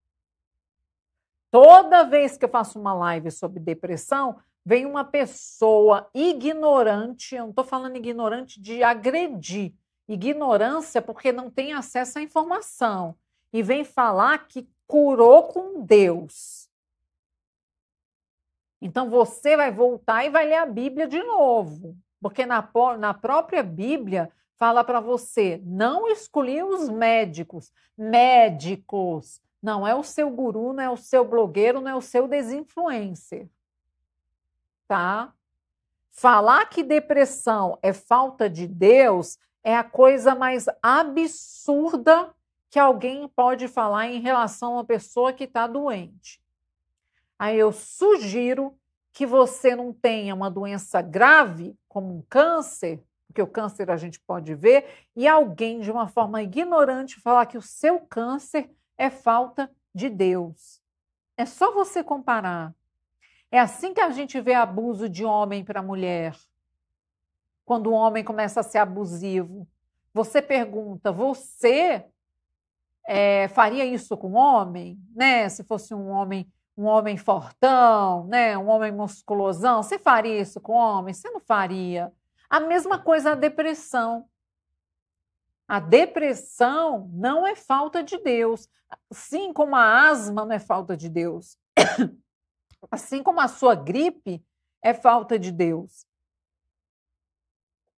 Toda vez que eu faço uma live sobre depressão, vem uma pessoa ignorante, eu não estou falando ignorante de agredir, ignorância porque não tem acesso à informação, e vem falar que curou com Deus. Então você vai voltar e vai ler a Bíblia de novo, porque na, na própria Bíblia fala para você não escolher os médicos. Médicos não é o seu guru, não é o seu blogueiro, não é o seu desinfluencer. Tá? Falar que depressão é falta de Deus é a coisa mais absurda que alguém pode falar em relação a uma pessoa que está doente. Aí eu sugiro que você não tenha uma doença grave, como um câncer, porque o câncer a gente pode ver, e alguém de uma forma ignorante falar que o seu câncer é falta de Deus. É só você comparar. É assim que a gente vê abuso de homem para mulher. Quando o homem começa a ser abusivo, você pergunta: você é, faria isso com um homem, né? Se fosse um homem um homem fortão, né? um homem musculosão. Você faria isso com homem? Você não faria. A mesma coisa a depressão. A depressão não é falta de Deus, assim como a asma não é falta de Deus, assim como a sua gripe é falta de Deus.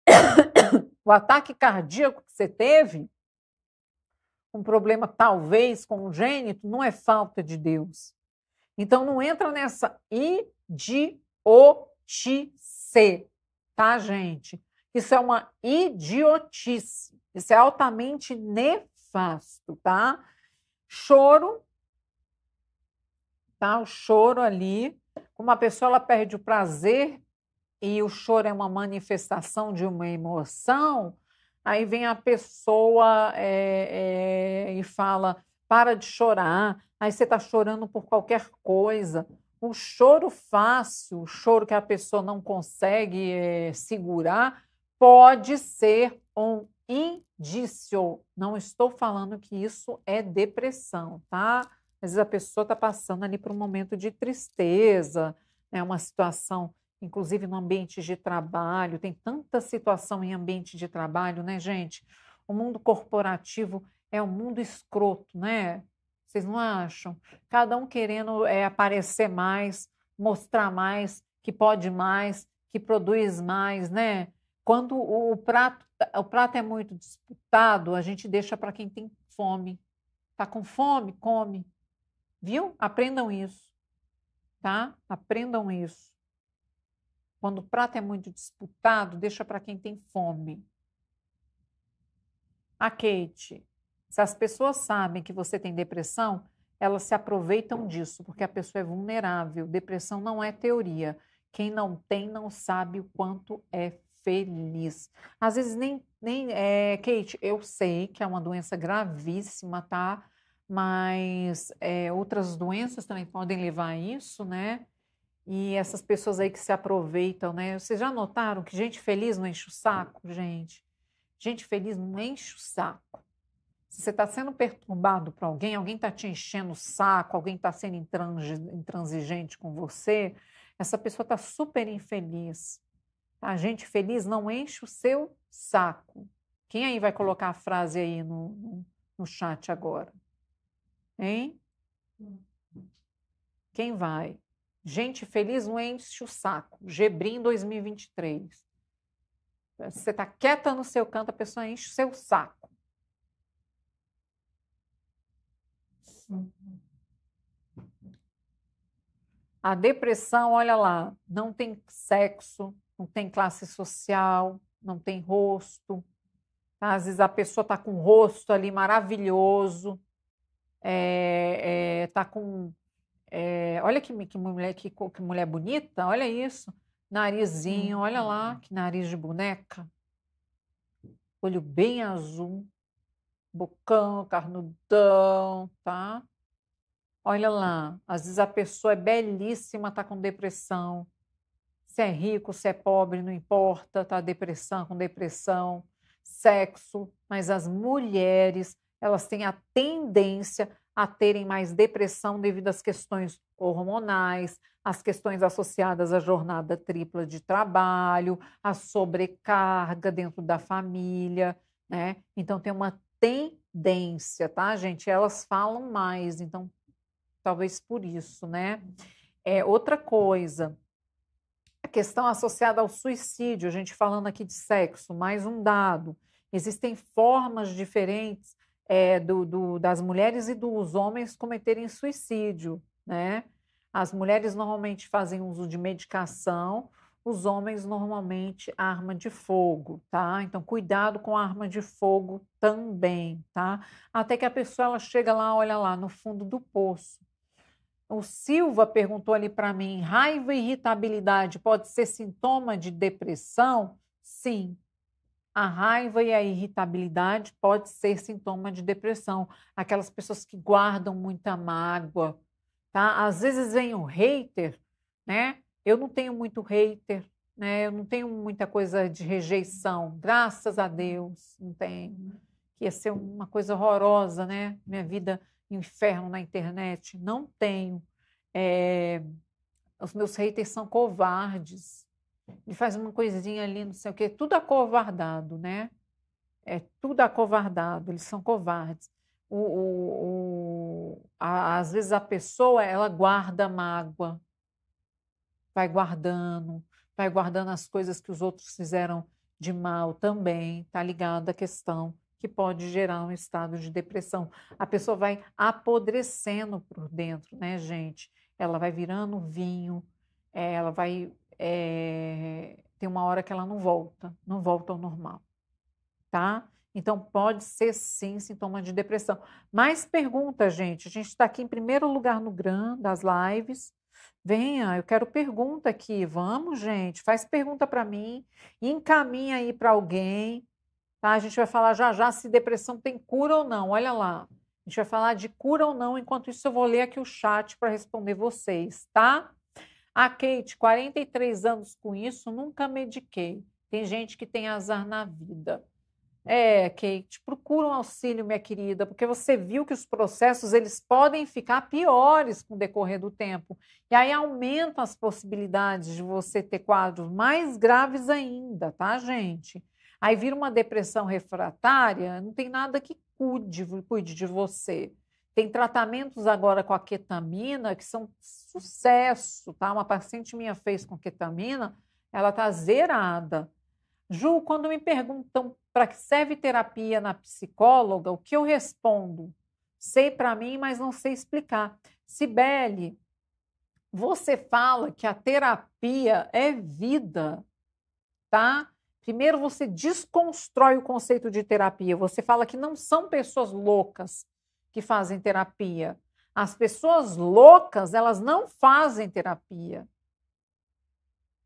O ataque cardíaco que você teve, um problema talvez congênito, não é falta de Deus. Então não entra nessa idiotice, tá, gente? Isso é uma idiotice. Isso é altamente nefasto, tá? Choro, tá? O choro ali, uma pessoa ela perde o prazer e o choro é uma manifestação de uma emoção, aí vem a pessoa é, é, e fala: para de chorar, aí você está chorando por qualquer coisa. O choro fácil, o choro que a pessoa não consegue é, segurar, pode ser um indício. Não estou falando que isso é depressão, tá? Às vezes a pessoa está passando ali por um momento de tristeza, né? uma situação, inclusive no ambiente de trabalho, tem tanta situação em ambiente de trabalho, né, gente? O mundo corporativo é um mundo escroto, né? Vocês não acham? Cada um querendo é, aparecer mais, mostrar mais, que pode mais, que produz mais, né? Quando o prato, o prato é muito disputado, a gente deixa para quem tem fome. Tá com fome? Come. Viu? Aprendam isso. Tá? Aprendam isso. Quando o prato é muito disputado, deixa para quem tem fome. A Kate, se as pessoas sabem que você tem depressão, elas se aproveitam disso, porque a pessoa é vulnerável. Depressão não é teoria. Quem não tem não sabe o quanto é feliz. Às vezes nem, nem é, Kate, eu sei que é uma doença gravíssima, tá? Mas é, outras doenças também podem levar a isso, né? E essas pessoas aí que se aproveitam, né? Vocês já notaram que gente feliz não enche o saco, gente? Gente feliz não enche o saco. Se você está sendo perturbado por alguém, alguém está te enchendo o saco, alguém está sendo intransigente com você, essa pessoa está super infeliz. A tá, gente feliz não enche o seu saco. Quem aí vai colocar a frase aí no, no, no chat agora? Hein? Quem vai? Gente feliz não enche o saco. Gebrim 2023. Você está quieta no seu canto, a pessoa enche o seu saco. A depressão, olha lá, não tem sexo, não tem classe social, não tem rosto. Tá? Às vezes a pessoa está com um rosto ali maravilhoso, é, é, tá com. É, olha que, que, mulher, que, que mulher bonita, olha isso. Narizinho, olha lá, uhum. que nariz de boneca. Olho bem azul bocão, carnudão, tá? Olha lá, às vezes a pessoa é belíssima, tá com depressão. Se é rico, se é pobre, não importa, tá depressão com depressão, sexo, mas as mulheres, elas têm a tendência a terem mais depressão devido às questões hormonais, às questões associadas à jornada tripla de trabalho, à sobrecarga dentro da família, né? Então tem uma tendência, tá, gente? Elas falam mais, então talvez por isso, né? É outra coisa. A questão associada ao suicídio, a gente falando aqui de sexo, mais um dado. Existem formas diferentes é, do, do, das mulheres e dos homens cometerem suicídio, né? As mulheres normalmente fazem uso de medicação, os homens normalmente arma de fogo, tá? Então cuidado com a arma de fogo também, tá? Até que a pessoa ela chega lá, olha lá no fundo do poço. O Silva perguntou ali para mim, raiva e irritabilidade pode ser sintoma de depressão? Sim. A raiva e a irritabilidade pode ser sintoma de depressão. Aquelas pessoas que guardam muita mágoa, tá? Às vezes vem o hater, né? Eu não tenho muito hater, né? Eu não tenho muita coisa de rejeição, graças a uhum. Deus, não tenho. Que ia ser uma coisa horrorosa, né? Minha vida inferno na internet, não tenho. É... Os meus haters são covardes. Ele faz uma coisinha ali, não sei o quê, tudo acovardado, né? É tudo acovardado, eles são covardes. O, o, o... A, às vezes a pessoa ela guarda mágoa, vai guardando, vai guardando as coisas que os outros fizeram de mal também, está ligado à questão que pode gerar um estado de depressão. A pessoa vai apodrecendo por dentro, né, gente? Ela vai virando vinho, ela vai. É... tem uma hora que ela não volta, não volta ao normal, tá? Então, pode ser sim sintoma de depressão. Mais perguntas, gente. A gente está aqui em primeiro lugar no GRAM das lives. Venha, eu quero pergunta aqui. Vamos, gente, faz pergunta para mim, encaminha aí para alguém. Tá? A gente vai falar já já se depressão tem cura ou não. Olha lá. A gente vai falar de cura ou não. Enquanto isso, eu vou ler aqui o chat para responder vocês, tá? A Kate, 43 anos com isso, nunca mediquei. Tem gente que tem azar na vida. É, Kate, procura um auxílio, minha querida, porque você viu que os processos eles podem ficar piores com o decorrer do tempo. E aí aumentam as possibilidades de você ter quadros mais graves ainda, tá, gente? Aí vira uma depressão refratária, não tem nada que cuide, cuide de você. Tem tratamentos agora com a ketamina que são sucesso, tá? Uma paciente minha fez com ketamina, ela tá zerada. Ju, quando me perguntam para que serve terapia na psicóloga, o que eu respondo? Sei para mim, mas não sei explicar. Sibele, você fala que a terapia é vida, tá? Primeiro você desconstrói o conceito de terapia. Você fala que não são pessoas loucas que fazem terapia. As pessoas loucas, elas não fazem terapia.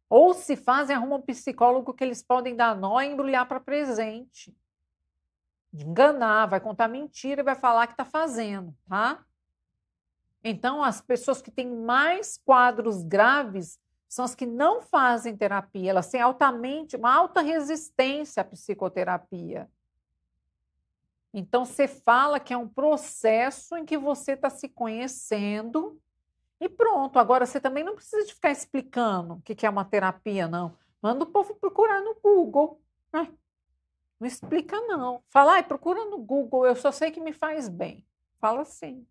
Ou se fazem, arrumam um psicólogo que eles podem dar nó e embrulhar para presente. Enganar, vai contar mentira e vai falar que está fazendo, tá? Então, as pessoas que têm mais quadros graves são as que não fazem terapia, elas têm altamente, uma alta resistência à psicoterapia. Então, você fala que é um processo em que você está se conhecendo e pronto, agora você também não precisa de ficar explicando o que é uma terapia, não. Manda o povo procurar no Google. Né? Não explica, não. Fala, ai, procura no Google, eu só sei que me faz bem. Fala assim.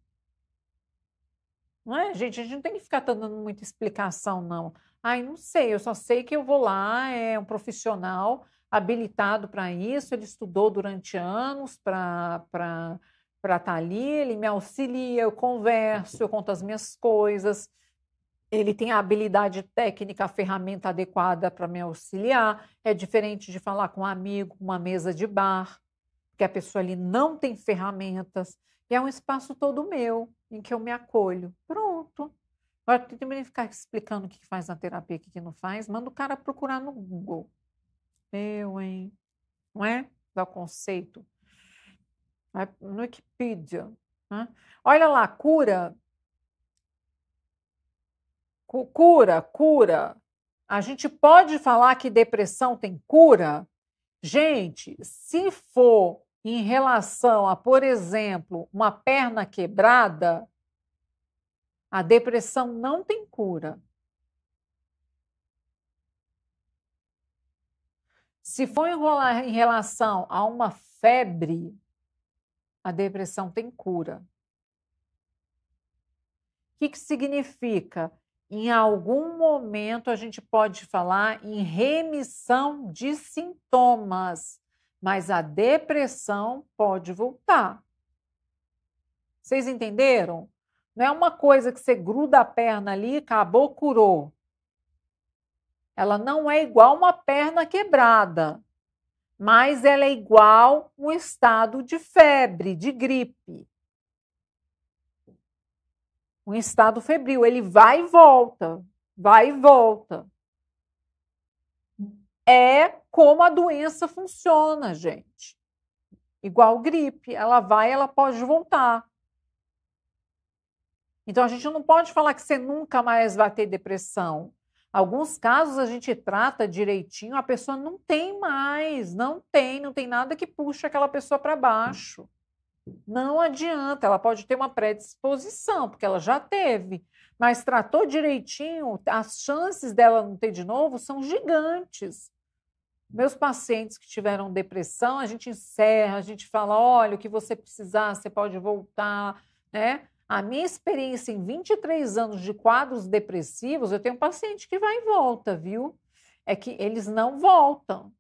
Não é, gente? A gente não tem que ficar dando muita explicação, não. Ai, não sei, eu só sei que eu vou lá, é um profissional habilitado para isso, ele estudou durante anos para para estar tá ali, ele me auxilia, eu converso, eu conto as minhas coisas. Ele tem a habilidade técnica, a ferramenta adequada para me auxiliar. É diferente de falar com um amigo, uma mesa de bar, que a pessoa ali não tem ferramentas. E é um espaço todo meu, em que eu me acolho. Pronto. Agora, tem que ficar explicando o que faz na terapia, e o que não faz. Manda o cara procurar no Google. Eu, hein? Não é? Dá o conceito. Né, no Wikipedia. Né? Olha lá, cura. Cura, cura. A gente pode falar que depressão tem cura? Gente, se for em relação a, por exemplo, uma perna quebrada, a depressão não tem cura. Se for enrolar em relação a uma febre, a depressão tem cura. O que, que significa? Em algum momento a gente pode falar em remissão de sintomas, mas a depressão pode voltar. Vocês entenderam? Não é uma coisa que você gruda a perna ali, acabou, curou. Ela não é igual uma perna quebrada mas ela é igual um estado de febre, de gripe. Um estado febril, ele vai e volta, vai e volta. É como a doença funciona, gente. Igual gripe, ela vai, ela pode voltar. Então a gente não pode falar que você nunca mais vai ter depressão. Alguns casos a gente trata direitinho, a pessoa não tem mais, não tem, não tem nada que puxa aquela pessoa para baixo. Não adianta, ela pode ter uma predisposição, porque ela já teve, mas tratou direitinho, as chances dela não ter de novo são gigantes. Meus pacientes que tiveram depressão, a gente encerra, a gente fala: olha, o que você precisar, você pode voltar, né? A minha experiência em 23 anos de quadros depressivos, eu tenho um paciente que vai e volta, viu? É que eles não voltam.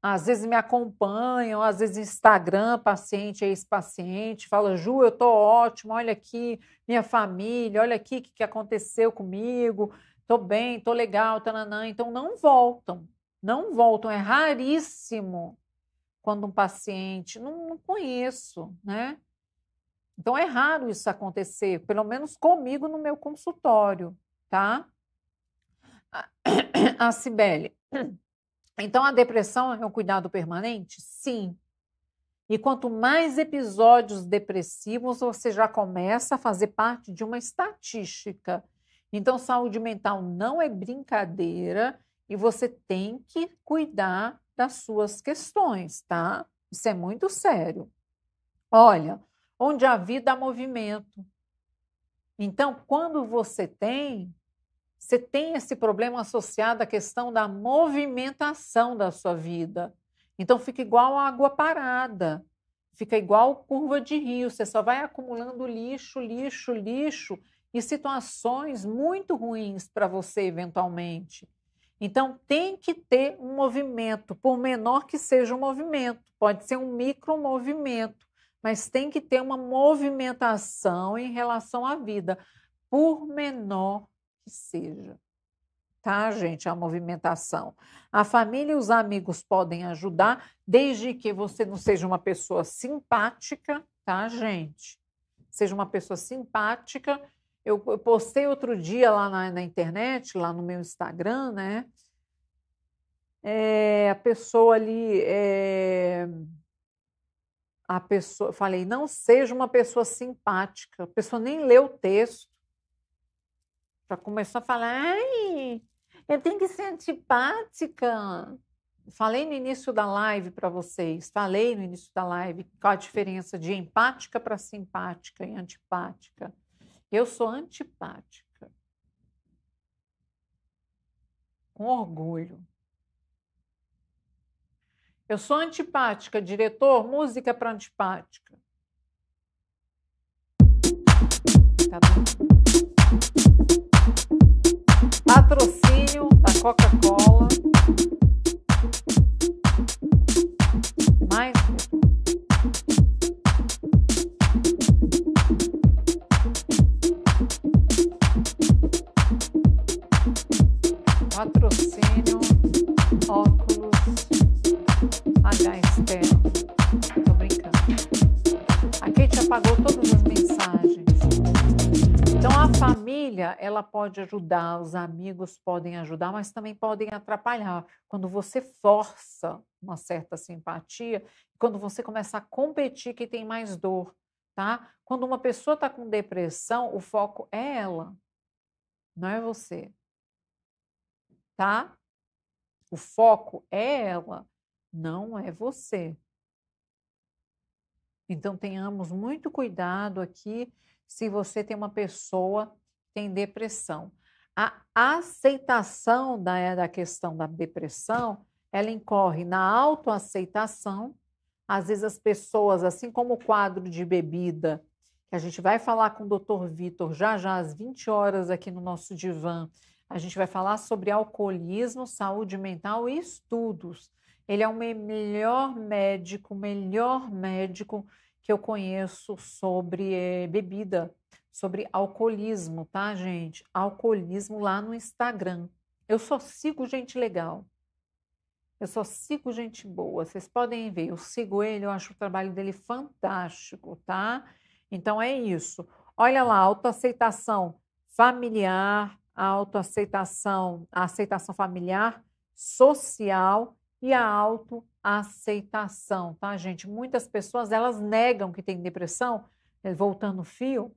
Às vezes me acompanham, às vezes Instagram, paciente, ex-paciente, fala, Ju, eu tô ótimo, olha aqui, minha família, olha aqui o que, que aconteceu comigo, tô bem, tô legal, tananã. Então não voltam, não voltam. É raríssimo quando um paciente, não, não conheço, né? Então é raro isso acontecer, pelo menos comigo no meu consultório, tá? A Cibele. Então a depressão é um cuidado permanente? Sim. E quanto mais episódios depressivos, você já começa a fazer parte de uma estatística. Então, saúde mental não é brincadeira e você tem que cuidar das suas questões, tá? Isso é muito sério. Olha, onde a vida há movimento. Então, quando você tem, você tem esse problema associado à questão da movimentação da sua vida. Então, fica igual a água parada, fica igual curva de rio, você só vai acumulando lixo, lixo, lixo e situações muito ruins para você, eventualmente. Então, tem que ter um movimento, por menor que seja o movimento, pode ser um micromovimento mas tem que ter uma movimentação em relação à vida, por menor que seja. Tá, gente? A movimentação. A família e os amigos podem ajudar, desde que você não seja uma pessoa simpática, tá, gente? Seja uma pessoa simpática. Eu, eu postei outro dia lá na, na internet, lá no meu Instagram, né? É, a pessoa ali é, a pessoa, falei, não seja uma pessoa simpática. A pessoa nem leu o texto. Já começou a falar, ai, eu tenho que ser antipática. Falei no início da live para vocês, falei no início da live qual a diferença de empática para simpática e antipática. Eu sou antipática. Com orgulho. Eu sou antipática, diretor, música é para antipática. Tá Patrocínio da Coca-Cola. Mais patrocínio família, ela pode ajudar, os amigos podem ajudar, mas também podem atrapalhar. Quando você força uma certa simpatia, quando você começa a competir, que tem mais dor, tá? Quando uma pessoa está com depressão, o foco é ela, não é você, tá? O foco é ela, não é você. Então tenhamos muito cuidado aqui se você tem uma pessoa tem depressão. A aceitação da, é, da questão da depressão, ela incorre na autoaceitação. Às vezes as pessoas, assim como o quadro de bebida, que a gente vai falar com o doutor Vitor já já às 20 horas aqui no nosso divã, a gente vai falar sobre alcoolismo, saúde mental e estudos. Ele é o melhor médico, melhor médico que eu conheço sobre eh, bebida, sobre alcoolismo, tá, gente? Alcoolismo lá no Instagram. Eu só sigo gente legal. Eu só sigo gente boa. Vocês podem ver, eu sigo ele, eu acho o trabalho dele fantástico, tá? Então é isso. Olha lá, autoaceitação familiar, autoaceitação, aceitação familiar, social e a autoaceitação, tá, gente? Muitas pessoas, elas negam que tem depressão, eh, voltando o fio,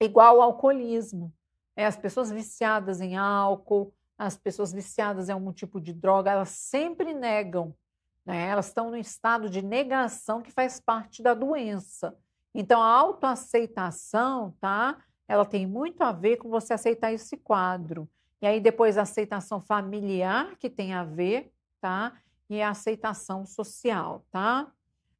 igual ao alcoolismo. É, as pessoas viciadas em álcool, as pessoas viciadas em algum tipo de droga, elas sempre negam. Né? Elas estão no estado de negação que faz parte da doença. Então, a autoaceitação, tá? Ela tem muito a ver com você aceitar esse quadro. E aí, depois, a aceitação familiar, que tem a ver, tá? E a aceitação social, tá?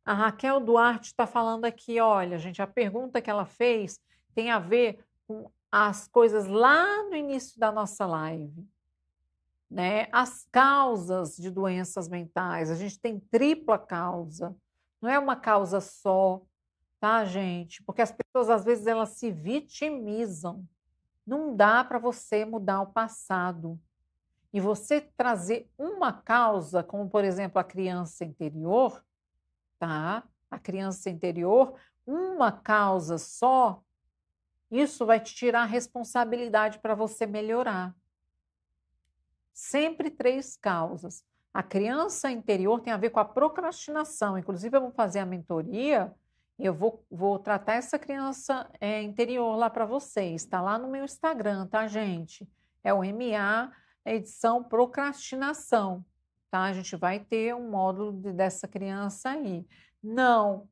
A Raquel Duarte está falando aqui, olha, gente, a pergunta que ela fez tem a ver com as coisas lá no início da nossa live. Né? As causas de doenças mentais. A gente tem tripla causa. Não é uma causa só, tá, gente? Porque as pessoas às vezes elas se vitimizam. Não dá para você mudar o passado. E você trazer uma causa, como por exemplo a criança interior, tá? A criança interior, uma causa só isso vai te tirar a responsabilidade para você melhorar. Sempre três causas. A criança interior tem a ver com a procrastinação. Inclusive, eu vou fazer a mentoria e eu vou, vou tratar essa criança é, interior lá para vocês. Está lá no meu Instagram, tá, gente? É o MA edição procrastinação, tá? A gente vai ter um módulo de, dessa criança aí. Não,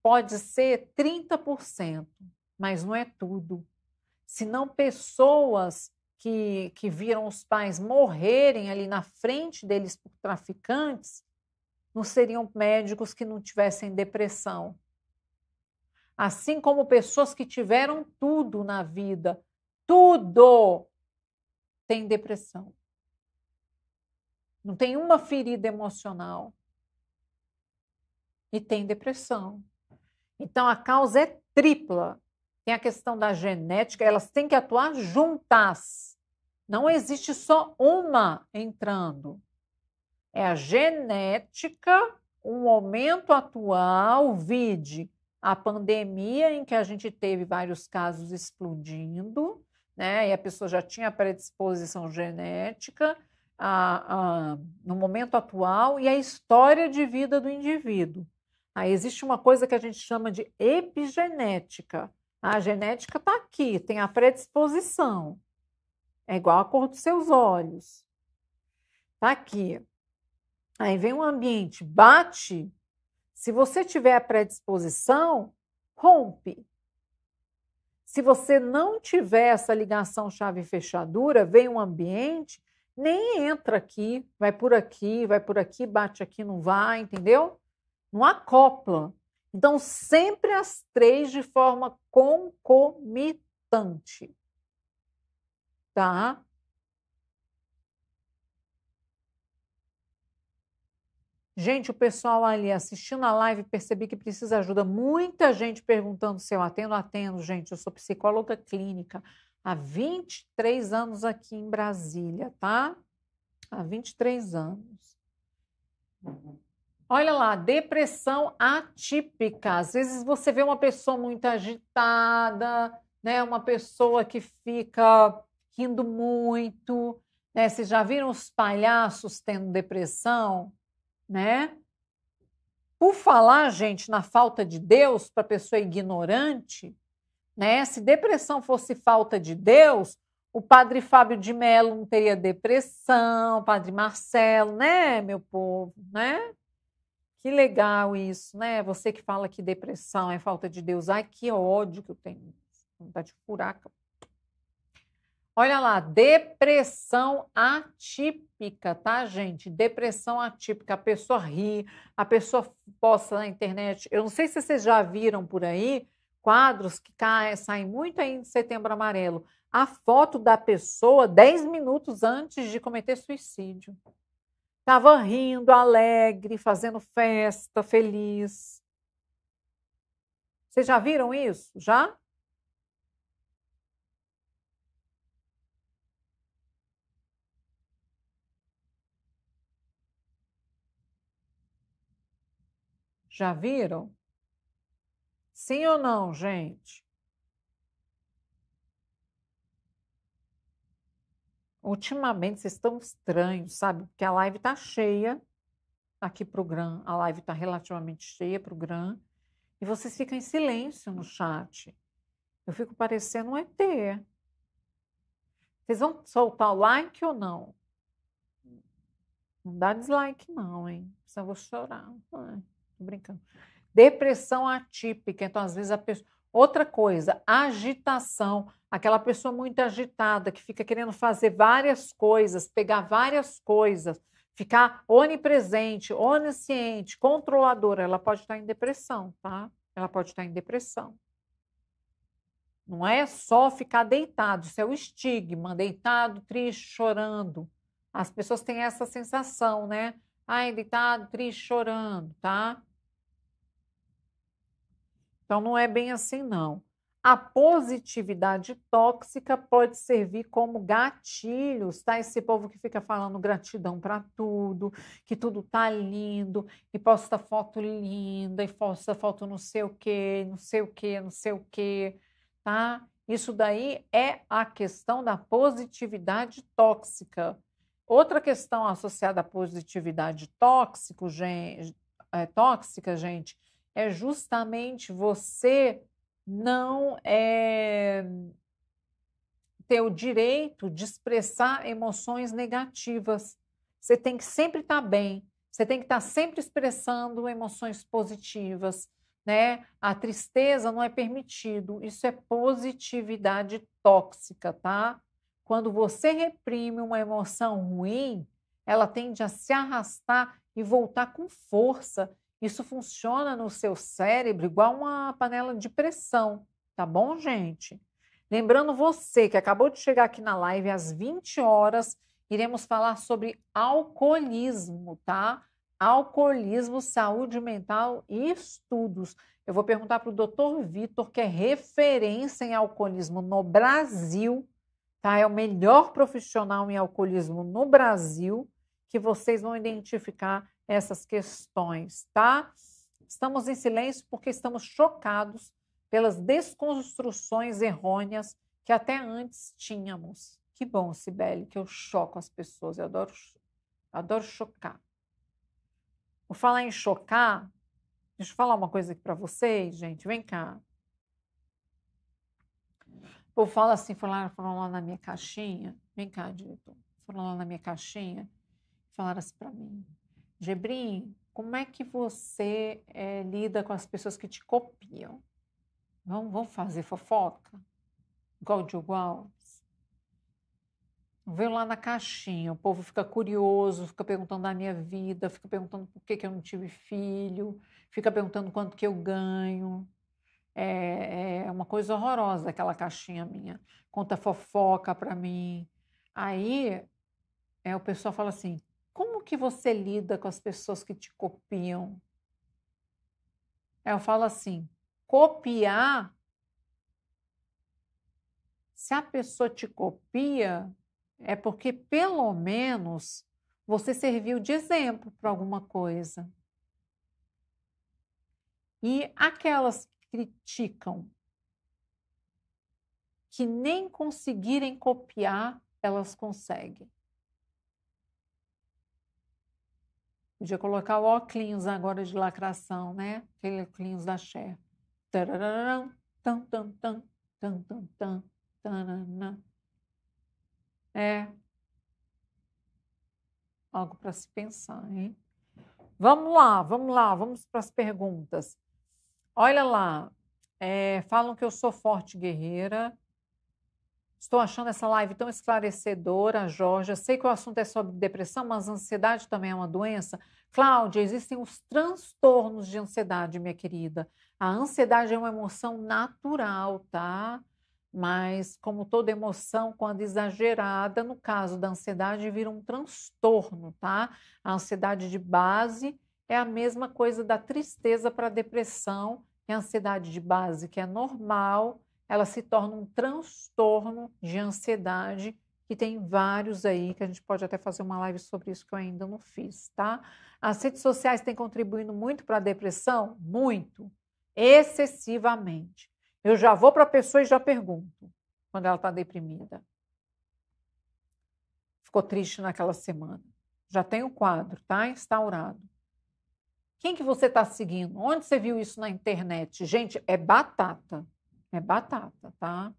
pode ser 30% mas não é tudo. Senão, pessoas que, que viram os pais morrerem ali na frente deles por traficantes não seriam médicos que não tivessem depressão. Assim como pessoas que tiveram tudo na vida, tudo tem depressão. Não tem uma ferida emocional. E tem depressão. Então a causa é tripla: tem a questão da genética, elas têm que atuar juntas. Não existe só uma entrando. É a genética, o momento atual, vide a pandemia em que a gente teve vários casos explodindo, né? E a pessoa já tinha predisposição genética a, a, no momento atual e a história de vida do indivíduo. Aí existe uma coisa que a gente chama de epigenética a genética está aqui, tem a predisposição. É igual a cor dos seus olhos. Está aqui. Aí vem um ambiente, bate. Se você tiver a predisposição, rompe. Se você não tiver essa ligação chave-fechadura, vem um ambiente, nem entra aqui, vai por aqui, vai por aqui, bate aqui, não vai, entendeu? Não acopla. Então, sempre as três de forma concomitante. Tá? Gente, o pessoal ali assistindo a live, percebi que precisa ajuda. Muita gente perguntando se eu atendo. Atendo, gente. Eu sou psicóloga clínica há 23 anos aqui em Brasília, tá? Há 23 anos. Uhum. Olha lá, depressão atípica. Às vezes você vê uma pessoa muito agitada, né? Uma pessoa que fica rindo muito, né? Vocês já viram os palhaços tendo depressão, né? Por falar, gente, na falta de Deus para pessoa ignorante, né? Se depressão fosse falta de Deus, o padre Fábio de Mello não teria depressão, o padre Marcelo, né, meu povo, né? Que legal isso, né? Você que fala que depressão é falta de Deus. Ai, que ódio que eu tenho. Vontade de furar. Olha lá, depressão atípica, tá, gente? Depressão atípica. A pessoa ri, a pessoa posta na internet. Eu não sei se vocês já viram por aí quadros que caem, eh, saem muito aí em setembro amarelo. A foto da pessoa 10 minutos antes de cometer suicídio. Estava rindo, alegre, fazendo festa, feliz. Vocês já viram isso? Já? Já viram? Sim ou não, gente? Ultimamente vocês estão estranhos, sabe? Porque a live tá cheia aqui pro GRAM, a live tá relativamente cheia pro GRAM, e vocês ficam em silêncio no chat. Eu fico parecendo um ET. Vocês vão soltar o like ou não? Não dá dislike, não, hein? Senão eu vou chorar. Ai, tô brincando. Depressão atípica. Então, às vezes, a pessoa Outra coisa, agitação. Aquela pessoa muito agitada que fica querendo fazer várias coisas, pegar várias coisas, ficar onipresente, onisciente, controladora. Ela pode estar em depressão, tá? Ela pode estar em depressão. Não é só ficar deitado, isso é o estigma, deitado, triste, chorando. As pessoas têm essa sensação, né? Ai, deitado, triste, chorando, tá? Então não é bem assim não. A positividade tóxica pode servir como gatilhos, tá? Esse povo que fica falando gratidão para tudo, que tudo tá lindo, e posta foto linda, e posta foto não sei o que, não sei o que, não sei o que, tá? Isso daí é a questão da positividade tóxica. Outra questão associada à positividade tóxico, gente, é, tóxica, gente, é justamente você não é, ter o direito de expressar emoções negativas. Você tem que sempre estar tá bem, você tem que estar tá sempre expressando emoções positivas. Né? A tristeza não é permitido, isso é positividade tóxica, tá? Quando você reprime uma emoção ruim, ela tende a se arrastar e voltar com força isso funciona no seu cérebro igual uma panela de pressão, tá bom, gente? Lembrando você que acabou de chegar aqui na live às 20 horas, iremos falar sobre alcoolismo, tá? Alcoolismo, saúde mental e estudos. Eu vou perguntar para o doutor Vitor, que é referência em alcoolismo no Brasil, tá? É o melhor profissional em alcoolismo no Brasil, que vocês vão identificar essas questões, tá? Estamos em silêncio porque estamos chocados pelas desconstruções errôneas que até antes tínhamos. Que bom, Sibeli, que eu choco as pessoas. Eu adoro, adoro chocar. Por falar em chocar, deixa eu falar uma coisa aqui para vocês, gente. Vem cá. Vou falar assim, falaram, foram lá na minha caixinha. Vem cá, diretor. Falaram lá na minha caixinha falaram assim para mim. Gebrim, como é que você é, lida com as pessoas que te copiam? Vão, vão fazer fofoca? Igual de igual. Alves? Veio lá na caixinha, o povo fica curioso, fica perguntando da minha vida, fica perguntando por que, que eu não tive filho, fica perguntando quanto que eu ganho. É, é uma coisa horrorosa aquela caixinha minha. Conta fofoca para mim. Aí é, o pessoal fala assim: que você lida com as pessoas que te copiam? Eu falo assim: copiar. Se a pessoa te copia, é porque pelo menos você serviu de exemplo para alguma coisa. E aquelas que criticam, que nem conseguirem copiar, elas conseguem. Podia colocar o óculos agora de lacração, né? Aquele óculos da Cher. tam, tam, tam, tam, tam, tam, É. Algo para se pensar, hein? Vamos lá, vamos lá, vamos para as perguntas. Olha lá, é, falam que eu sou forte guerreira, Estou achando essa live tão esclarecedora, Jorge. sei que o assunto é sobre depressão, mas ansiedade também é uma doença. Cláudia, existem os transtornos de ansiedade, minha querida. A ansiedade é uma emoção natural, tá? Mas, como toda emoção, quando exagerada, no caso da ansiedade, vira um transtorno, tá? A ansiedade de base é a mesma coisa da tristeza para a depressão, é a ansiedade de base, que é normal ela se torna um transtorno de ansiedade que tem vários aí, que a gente pode até fazer uma live sobre isso que eu ainda não fiz, tá? As redes sociais têm contribuindo muito para a depressão? Muito, excessivamente. Eu já vou para a pessoa e já pergunto quando ela está deprimida. Ficou triste naquela semana. Já tem o quadro, tá? Instaurado. Quem que você está seguindo? Onde você viu isso na internet? Gente, é batata. É batata, tá?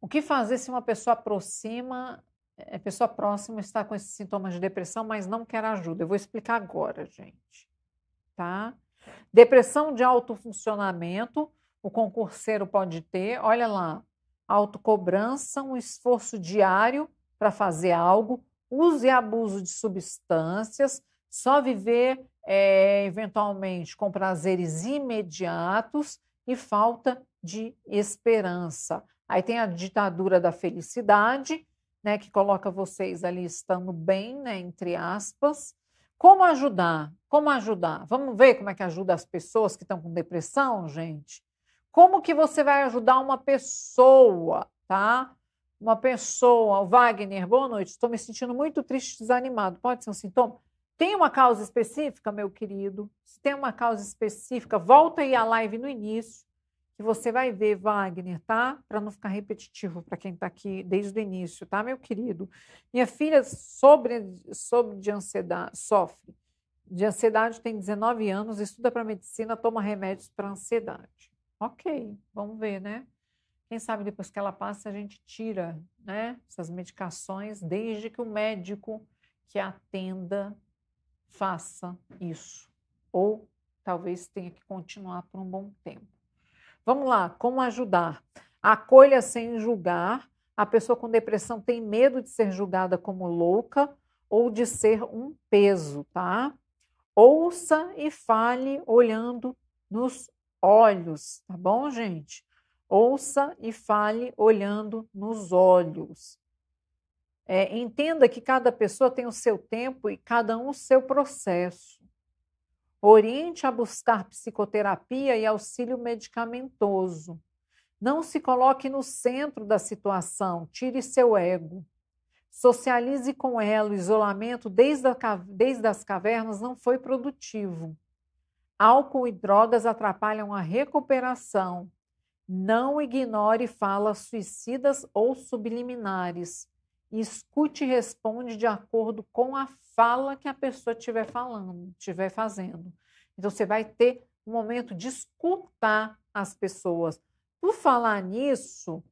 O que fazer se uma pessoa aproxima, a é, pessoa próxima está com esses sintomas de depressão, mas não quer ajuda? Eu vou explicar agora, gente. Tá? Depressão de autofuncionamento o concurseiro pode ter, olha lá, autocobrança, um esforço diário para fazer algo, uso e abuso de substâncias, só viver é, eventualmente com prazeres imediatos e falta de esperança. Aí tem a ditadura da felicidade, né, que coloca vocês ali estando bem, né, entre aspas. Como ajudar? Como ajudar? Vamos ver como é que ajuda as pessoas que estão com depressão, gente? Como que você vai ajudar uma pessoa, tá? Uma pessoa, o Wagner, boa noite. Estou me sentindo muito triste, desanimado. Pode ser um sintoma? tem uma causa específica, meu querido? Se tem uma causa específica, volta aí a live no início, que você vai ver, Wagner, tá? Para não ficar repetitivo para quem está aqui desde o início, tá, meu querido? Minha filha sobre, sobre de ansiedade, sofre de ansiedade, tem 19 anos, estuda para medicina, toma remédios para ansiedade. Ok, vamos ver, né? Quem sabe depois que ela passa, a gente tira né, essas medicações, desde que o médico que atenda faça isso. Ou talvez tenha que continuar por um bom tempo. Vamos lá, como ajudar? Acolha sem julgar. A pessoa com depressão tem medo de ser julgada como louca ou de ser um peso, tá? Ouça e fale olhando nos olhos, tá bom, gente? Ouça e fale olhando nos olhos. É, entenda que cada pessoa tem o seu tempo e cada um o seu processo. Oriente a buscar psicoterapia e auxílio medicamentoso. Não se coloque no centro da situação, tire seu ego. Socialize com ela. O isolamento desde, a, desde as cavernas não foi produtivo. Álcool e drogas atrapalham a recuperação. Não ignore falas suicidas ou subliminares e escute e responde de acordo com a fala que a pessoa estiver falando, estiver fazendo. Então você vai ter um momento de escutar as pessoas. Por falar nisso,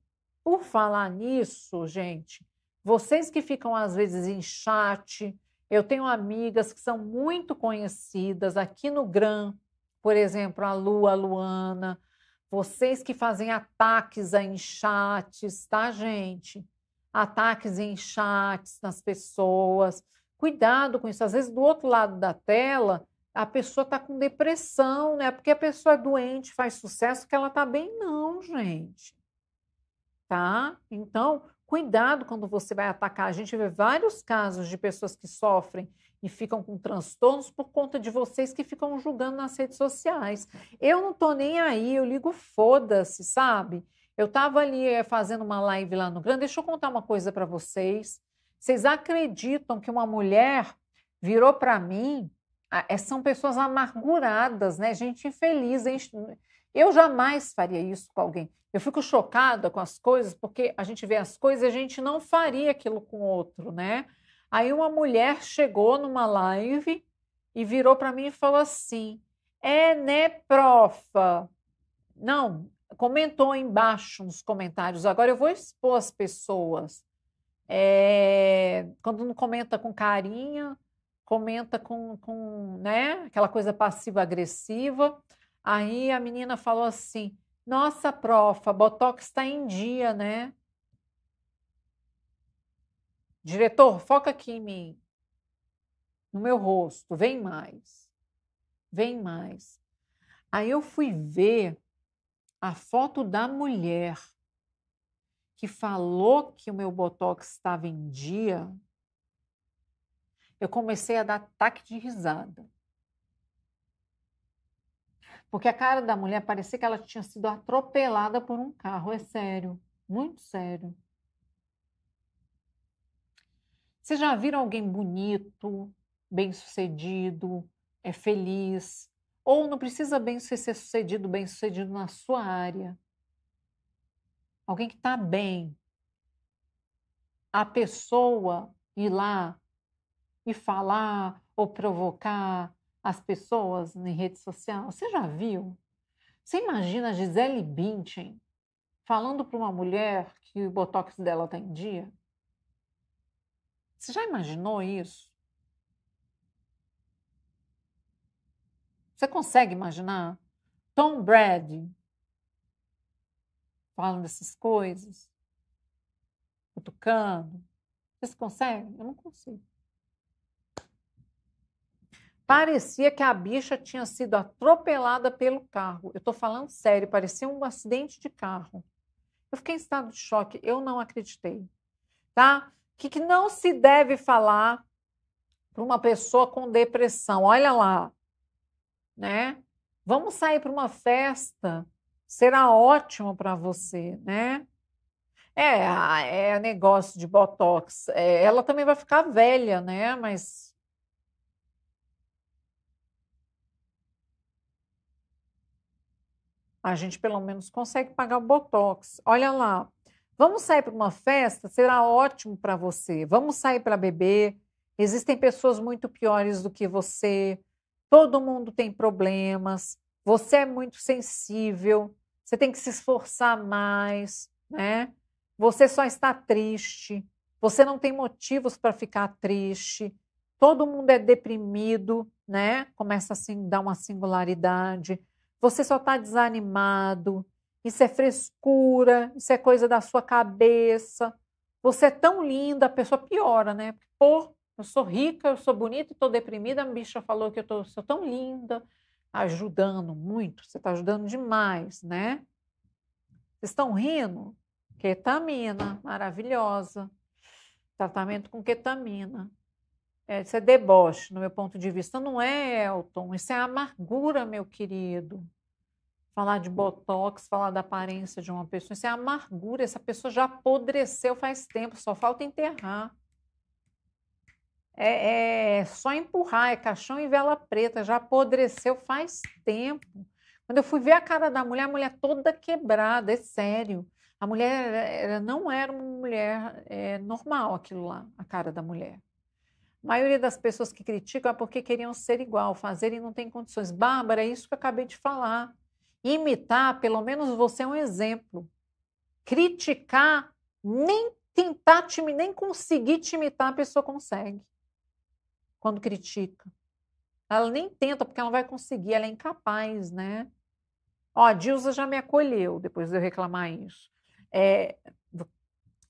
por falar nisso, gente, vocês que ficam às vezes em chat, eu tenho amigas que são muito conhecidas aqui no Gram, por exemplo, a Lu, a Luana, vocês que fazem ataques aí em chats, tá, gente? ataques em chats nas pessoas. Cuidado com isso. Às vezes, do outro lado da tela, a pessoa está com depressão, né? Porque a pessoa é doente, faz sucesso, que ela está bem, não, gente. Tá? Então, cuidado quando você vai atacar. A gente vê vários casos de pessoas que sofrem e ficam com transtornos por conta de vocês que ficam julgando nas redes sociais. Eu não tô nem aí, eu ligo foda-se, sabe? Eu estava ali eh, fazendo uma live lá no Grande. Deixa eu contar uma coisa para vocês. Vocês acreditam que uma mulher virou para mim? Eh, são pessoas amarguradas, né? Gente infeliz. Eu jamais faria isso com alguém. Eu fico chocada com as coisas, porque a gente vê as coisas e a gente não faria aquilo com outro, né? Aí uma mulher chegou numa live e virou para mim e falou assim: É, né, profa? Não, comentou embaixo nos comentários. Agora eu vou expor as pessoas. É, quando não comenta com carinha, comenta com, com né, aquela coisa passiva-agressiva. Aí a menina falou assim: Nossa, profa, Botox está em dia, né? Diretor, foca aqui em mim, no meu rosto, vem mais, vem mais. Aí eu fui ver a foto da mulher que falou que o meu botox estava em dia, eu comecei a dar ataque de risada. Porque a cara da mulher parecia que ela tinha sido atropelada por um carro, é sério, muito sério. Vocês já viram alguém bonito, bem-sucedido, é feliz, ou não precisa bem ser sucedido, bem sucedido na sua área. Alguém que está bem. A pessoa ir lá e falar ou provocar as pessoas em rede social. Você já viu? Você imagina Gisele Bündchen falando para uma mulher que o botox dela está em dia? Você já imaginou isso? Você consegue imaginar? Tom Brady falando dessas coisas, cutucando. Vocês conseguem? Eu não consigo. Parecia que a bicha tinha sido atropelada pelo carro. Eu estou falando sério, parecia um acidente de carro. Eu fiquei em estado de choque, eu não acreditei. Tá? O que, que não se deve falar para uma pessoa com depressão? Olha lá, né? Vamos sair para uma festa, será ótimo para você, né? É, ah, é negócio de botox. É, ela também vai ficar velha, né? Mas. A gente pelo menos consegue pagar o botox. Olha lá. Vamos sair para uma festa? Será ótimo para você. Vamos sair para beber. Existem pessoas muito piores do que você todo mundo tem problemas, você é muito sensível, você tem que se esforçar mais, né? Você só está triste, você não tem motivos para ficar triste, todo mundo é deprimido, né? Começa assim dar uma singularidade. Você só está desanimado, isso é frescura, isso é coisa da sua cabeça. Você é tão linda, a pessoa piora, né? Por eu sou rica, eu sou bonita, estou deprimida, a bicha falou que eu tô, sou tão linda, ajudando muito, você está ajudando demais, né? Vocês estão rindo? Ketamina, maravilhosa. Tratamento com ketamina. É, isso é deboche, no meu ponto de vista. Não é, Elton, isso é amargura, meu querido. Falar de botox, falar da aparência de uma pessoa, isso é amargura. Essa pessoa já apodreceu faz tempo, só falta enterrar é, é só empurrar, é caixão e vela preta, já apodreceu faz tempo. Quando eu fui ver a cara da mulher, a mulher toda quebrada, é sério. A mulher era, não era uma mulher é, normal, aquilo lá, a cara da mulher. A maioria das pessoas que criticam é porque queriam ser igual, fazer e não tem condições. Bárbara, é isso que eu acabei de falar. Imitar, pelo menos você é um exemplo. Criticar, nem tentar te, nem conseguir te imitar, a pessoa consegue quando critica. Ela nem tenta, porque ela vai conseguir, ela é incapaz, né? Ó, a Dilza já me acolheu depois de eu reclamar isso. É,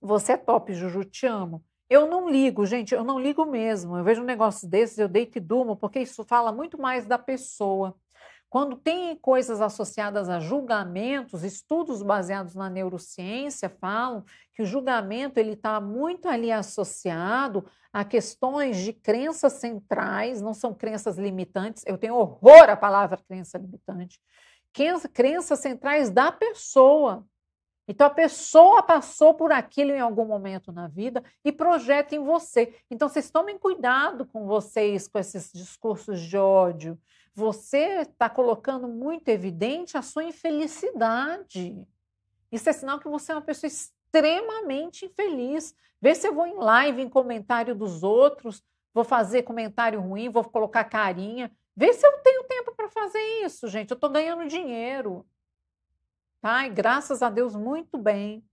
você é top, Juju, te amo. Eu não ligo, gente, eu não ligo mesmo. Eu vejo um negócio desses, eu deito e durmo, porque isso fala muito mais da pessoa. Quando tem coisas associadas a julgamentos, estudos baseados na neurociência falam que o julgamento ele está muito ali associado a questões de crenças centrais, não são crenças limitantes. Eu tenho horror à palavra crença limitante. Crenças centrais da pessoa. Então a pessoa passou por aquilo em algum momento na vida e projeta em você. Então vocês tomem cuidado com vocês com esses discursos de ódio você está colocando muito evidente a sua infelicidade. Isso é sinal que você é uma pessoa extremamente infeliz. Vê se eu vou em live, em comentário dos outros, vou fazer comentário ruim, vou colocar carinha. Vê se eu tenho tempo para fazer isso, gente. Eu estou ganhando dinheiro. Tá? E graças a Deus, muito bem.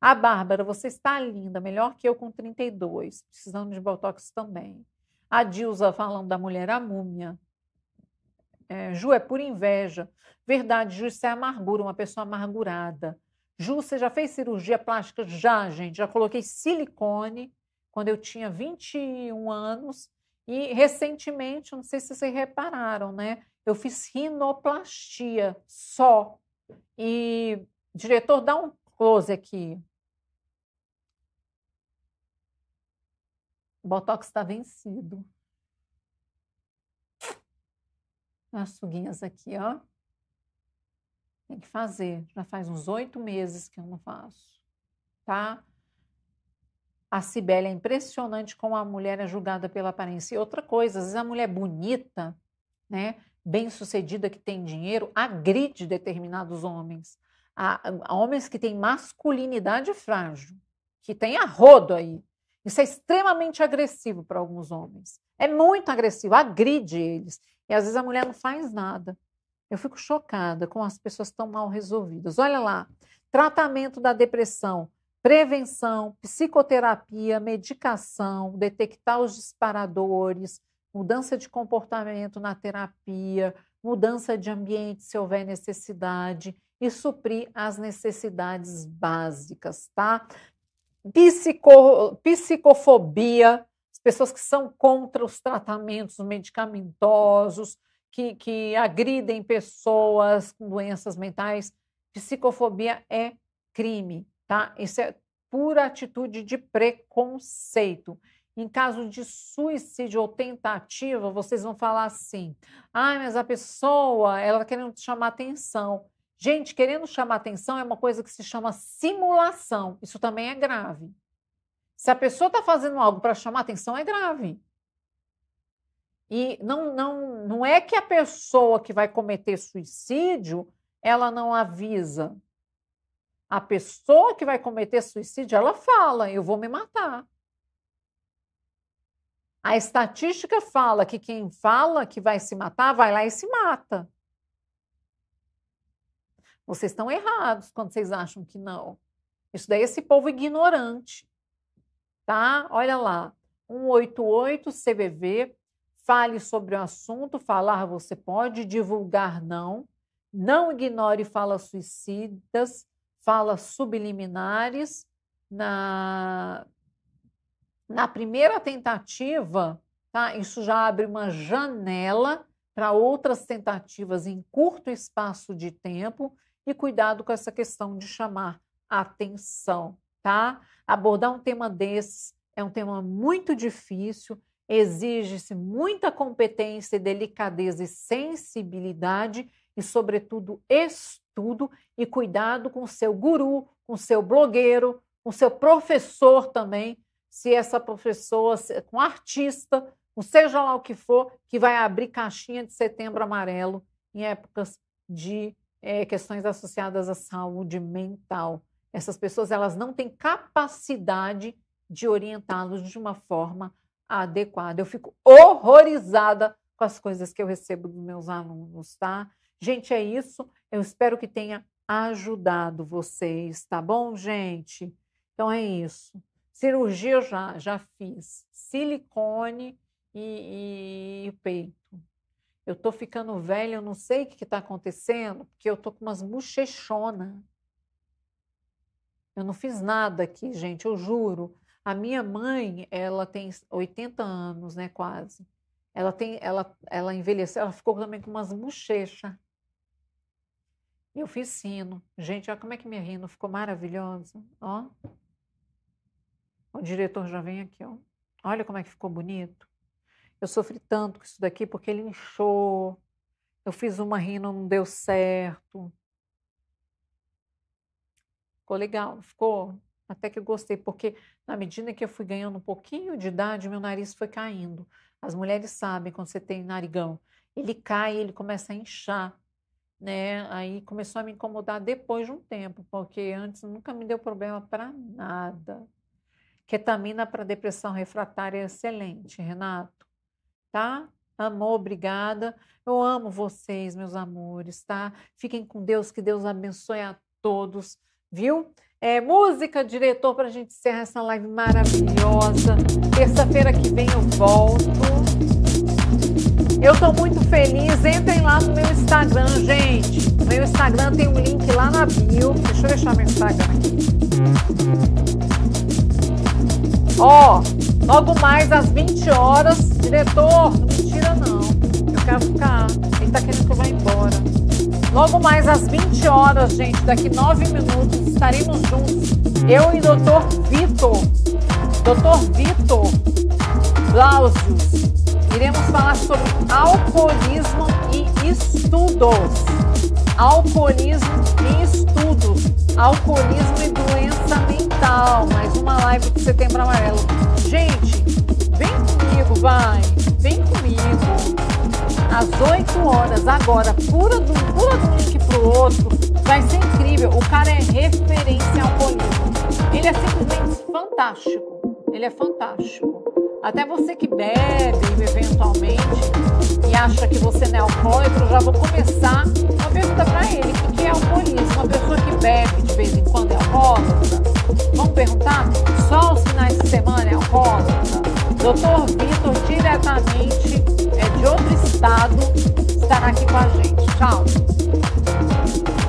A Bárbara, você está linda, melhor que eu com 32, precisando de botox também. A Dilza falando da mulher, a múmia. É, Ju é por inveja. Verdade, Ju, isso é amargura, uma pessoa amargurada. Ju, você já fez cirurgia plástica? Já, gente. Já coloquei silicone quando eu tinha 21 anos. E recentemente, não sei se vocês repararam, né? Eu fiz rinoplastia só. E, diretor, dá um close aqui. Botox está vencido. as suguinhas aqui, ó. Tem que fazer. Já faz uns oito meses que eu não faço, tá? A Cibele é impressionante como a mulher é julgada pela aparência. E outra coisa, às vezes a mulher bonita, né, bem sucedida, que tem dinheiro, agride determinados homens. A, a homens que têm masculinidade frágil, que tem arrodo aí. Isso é extremamente agressivo para alguns homens. É muito agressivo, agride eles. E às vezes a mulher não faz nada. Eu fico chocada com as pessoas tão mal resolvidas. Olha lá, tratamento da depressão, prevenção, psicoterapia, medicação, detectar os disparadores, mudança de comportamento na terapia, mudança de ambiente se houver necessidade e suprir as necessidades básicas, tá? Psico, psicofobia, pessoas que são contra os tratamentos medicamentosos, que, que agridem pessoas com doenças mentais. Psicofobia é crime, tá? Isso é pura atitude de preconceito. Em caso de suicídio ou tentativa, vocês vão falar assim: ah, mas a pessoa, ela tá querendo chamar atenção. Gente, querendo chamar atenção é uma coisa que se chama simulação. Isso também é grave, se a pessoa está fazendo algo para chamar atenção, é grave. E não, não, não é que a pessoa que vai cometer suicídio ela não avisa. A pessoa que vai cometer suicídio, ela fala: eu vou me matar. A estatística fala que quem fala que vai se matar, vai lá e se mata. Vocês estão errados quando vocês acham que não. Isso daí é esse povo ignorante tá? Olha lá, 188 CVV, fale sobre o assunto, falar você pode, divulgar não, não ignore falas suicidas, falas subliminares. Na, na primeira tentativa, tá? Isso já abre uma janela para outras tentativas em curto espaço de tempo e cuidado com essa questão de chamar atenção, tá? Abordar um tema desse é um tema muito difícil, exige-se muita competência, delicadeza e sensibilidade e, sobretudo, estudo e cuidado com seu guru, com seu blogueiro, com seu professor também, se essa professora, com artista, com seja lá o que for, que vai abrir caixinha de setembro amarelo em épocas de é, questões associadas à saúde mental. Essas pessoas elas não têm capacidade de orientá-los de uma forma adequada. Eu fico horrorizada com as coisas que eu recebo dos meus alunos, tá? Gente, é isso. Eu espero que tenha ajudado vocês, tá bom, gente? Então é isso. Cirurgia eu já, já fiz. Silicone e, e, peito. Eu tô ficando velha, eu não sei o que está acontecendo, porque eu tô com umas bochechonas. Eu não fiz nada aqui, gente, eu juro. A minha mãe, ela tem 80 anos, né, quase. Ela tem, ela, ela envelheceu, ela ficou também com umas bochechas. Eu fiz sino. Gente, olha como é que minha rino ficou maravilhosa, ó. O diretor já vem aqui, ó. Olha como é que ficou bonito. Eu sofri tanto com isso daqui porque ele inchou. Eu fiz uma rino, não deu certo. Ficou legal, ficou até que eu gostei, porque na medida que eu fui ganhando um pouquinho de idade, meu nariz foi caindo. As mulheres sabem quando você tem narigão, ele cai, ele começa a inchar, né? Aí começou a me incomodar depois de um tempo, porque antes nunca me deu problema para nada. Ketamina para depressão refratária é excelente, Renato. Tá? Amor, obrigada. Eu amo vocês, meus amores, tá? Fiquem com Deus, que Deus abençoe a todos viu? É, música, diretor, para a gente encerrar essa live maravilhosa. Terça-feira que vem eu volto. Eu estou muito feliz. Entrem lá no meu Instagram, gente. No meu Instagram tem um link lá na bio. Deixa eu deixar meu Instagram aqui. Ó, oh, logo mais às 20 horas. Diretor, não me tira não. Eu quero ficar. Ele está querendo que eu vá embora. Logo mais às 20 horas, gente, daqui 9 minutos, estaremos juntos. Eu e doutor Vitor, doutor Vitor Blausius, iremos falar sobre alcoolismo e estudos. Alcoolismo e estudos. Alcoolismo e doença mental. Mais uma live de Setembro Amarelo. Gente, vem comigo, vai. Vem comigo às 8 horas, agora, pura do, pura do link pro outro. Vai ser incrível. O cara é referência ao alcoolismo. Ele é simplesmente fantástico. Ele é fantástico. Até você que bebe eventualmente e acha que você não é alcoólico, já vou começar uma pergunta para ele: o que é alcoolismo? Uma pessoa que bebe de vez em quando é alcoólatra? Vamos perguntar? Só os finais de semana é alcoólatra? Doutor Vitor, diretamente outro estado estará aqui com a gente. Tchau.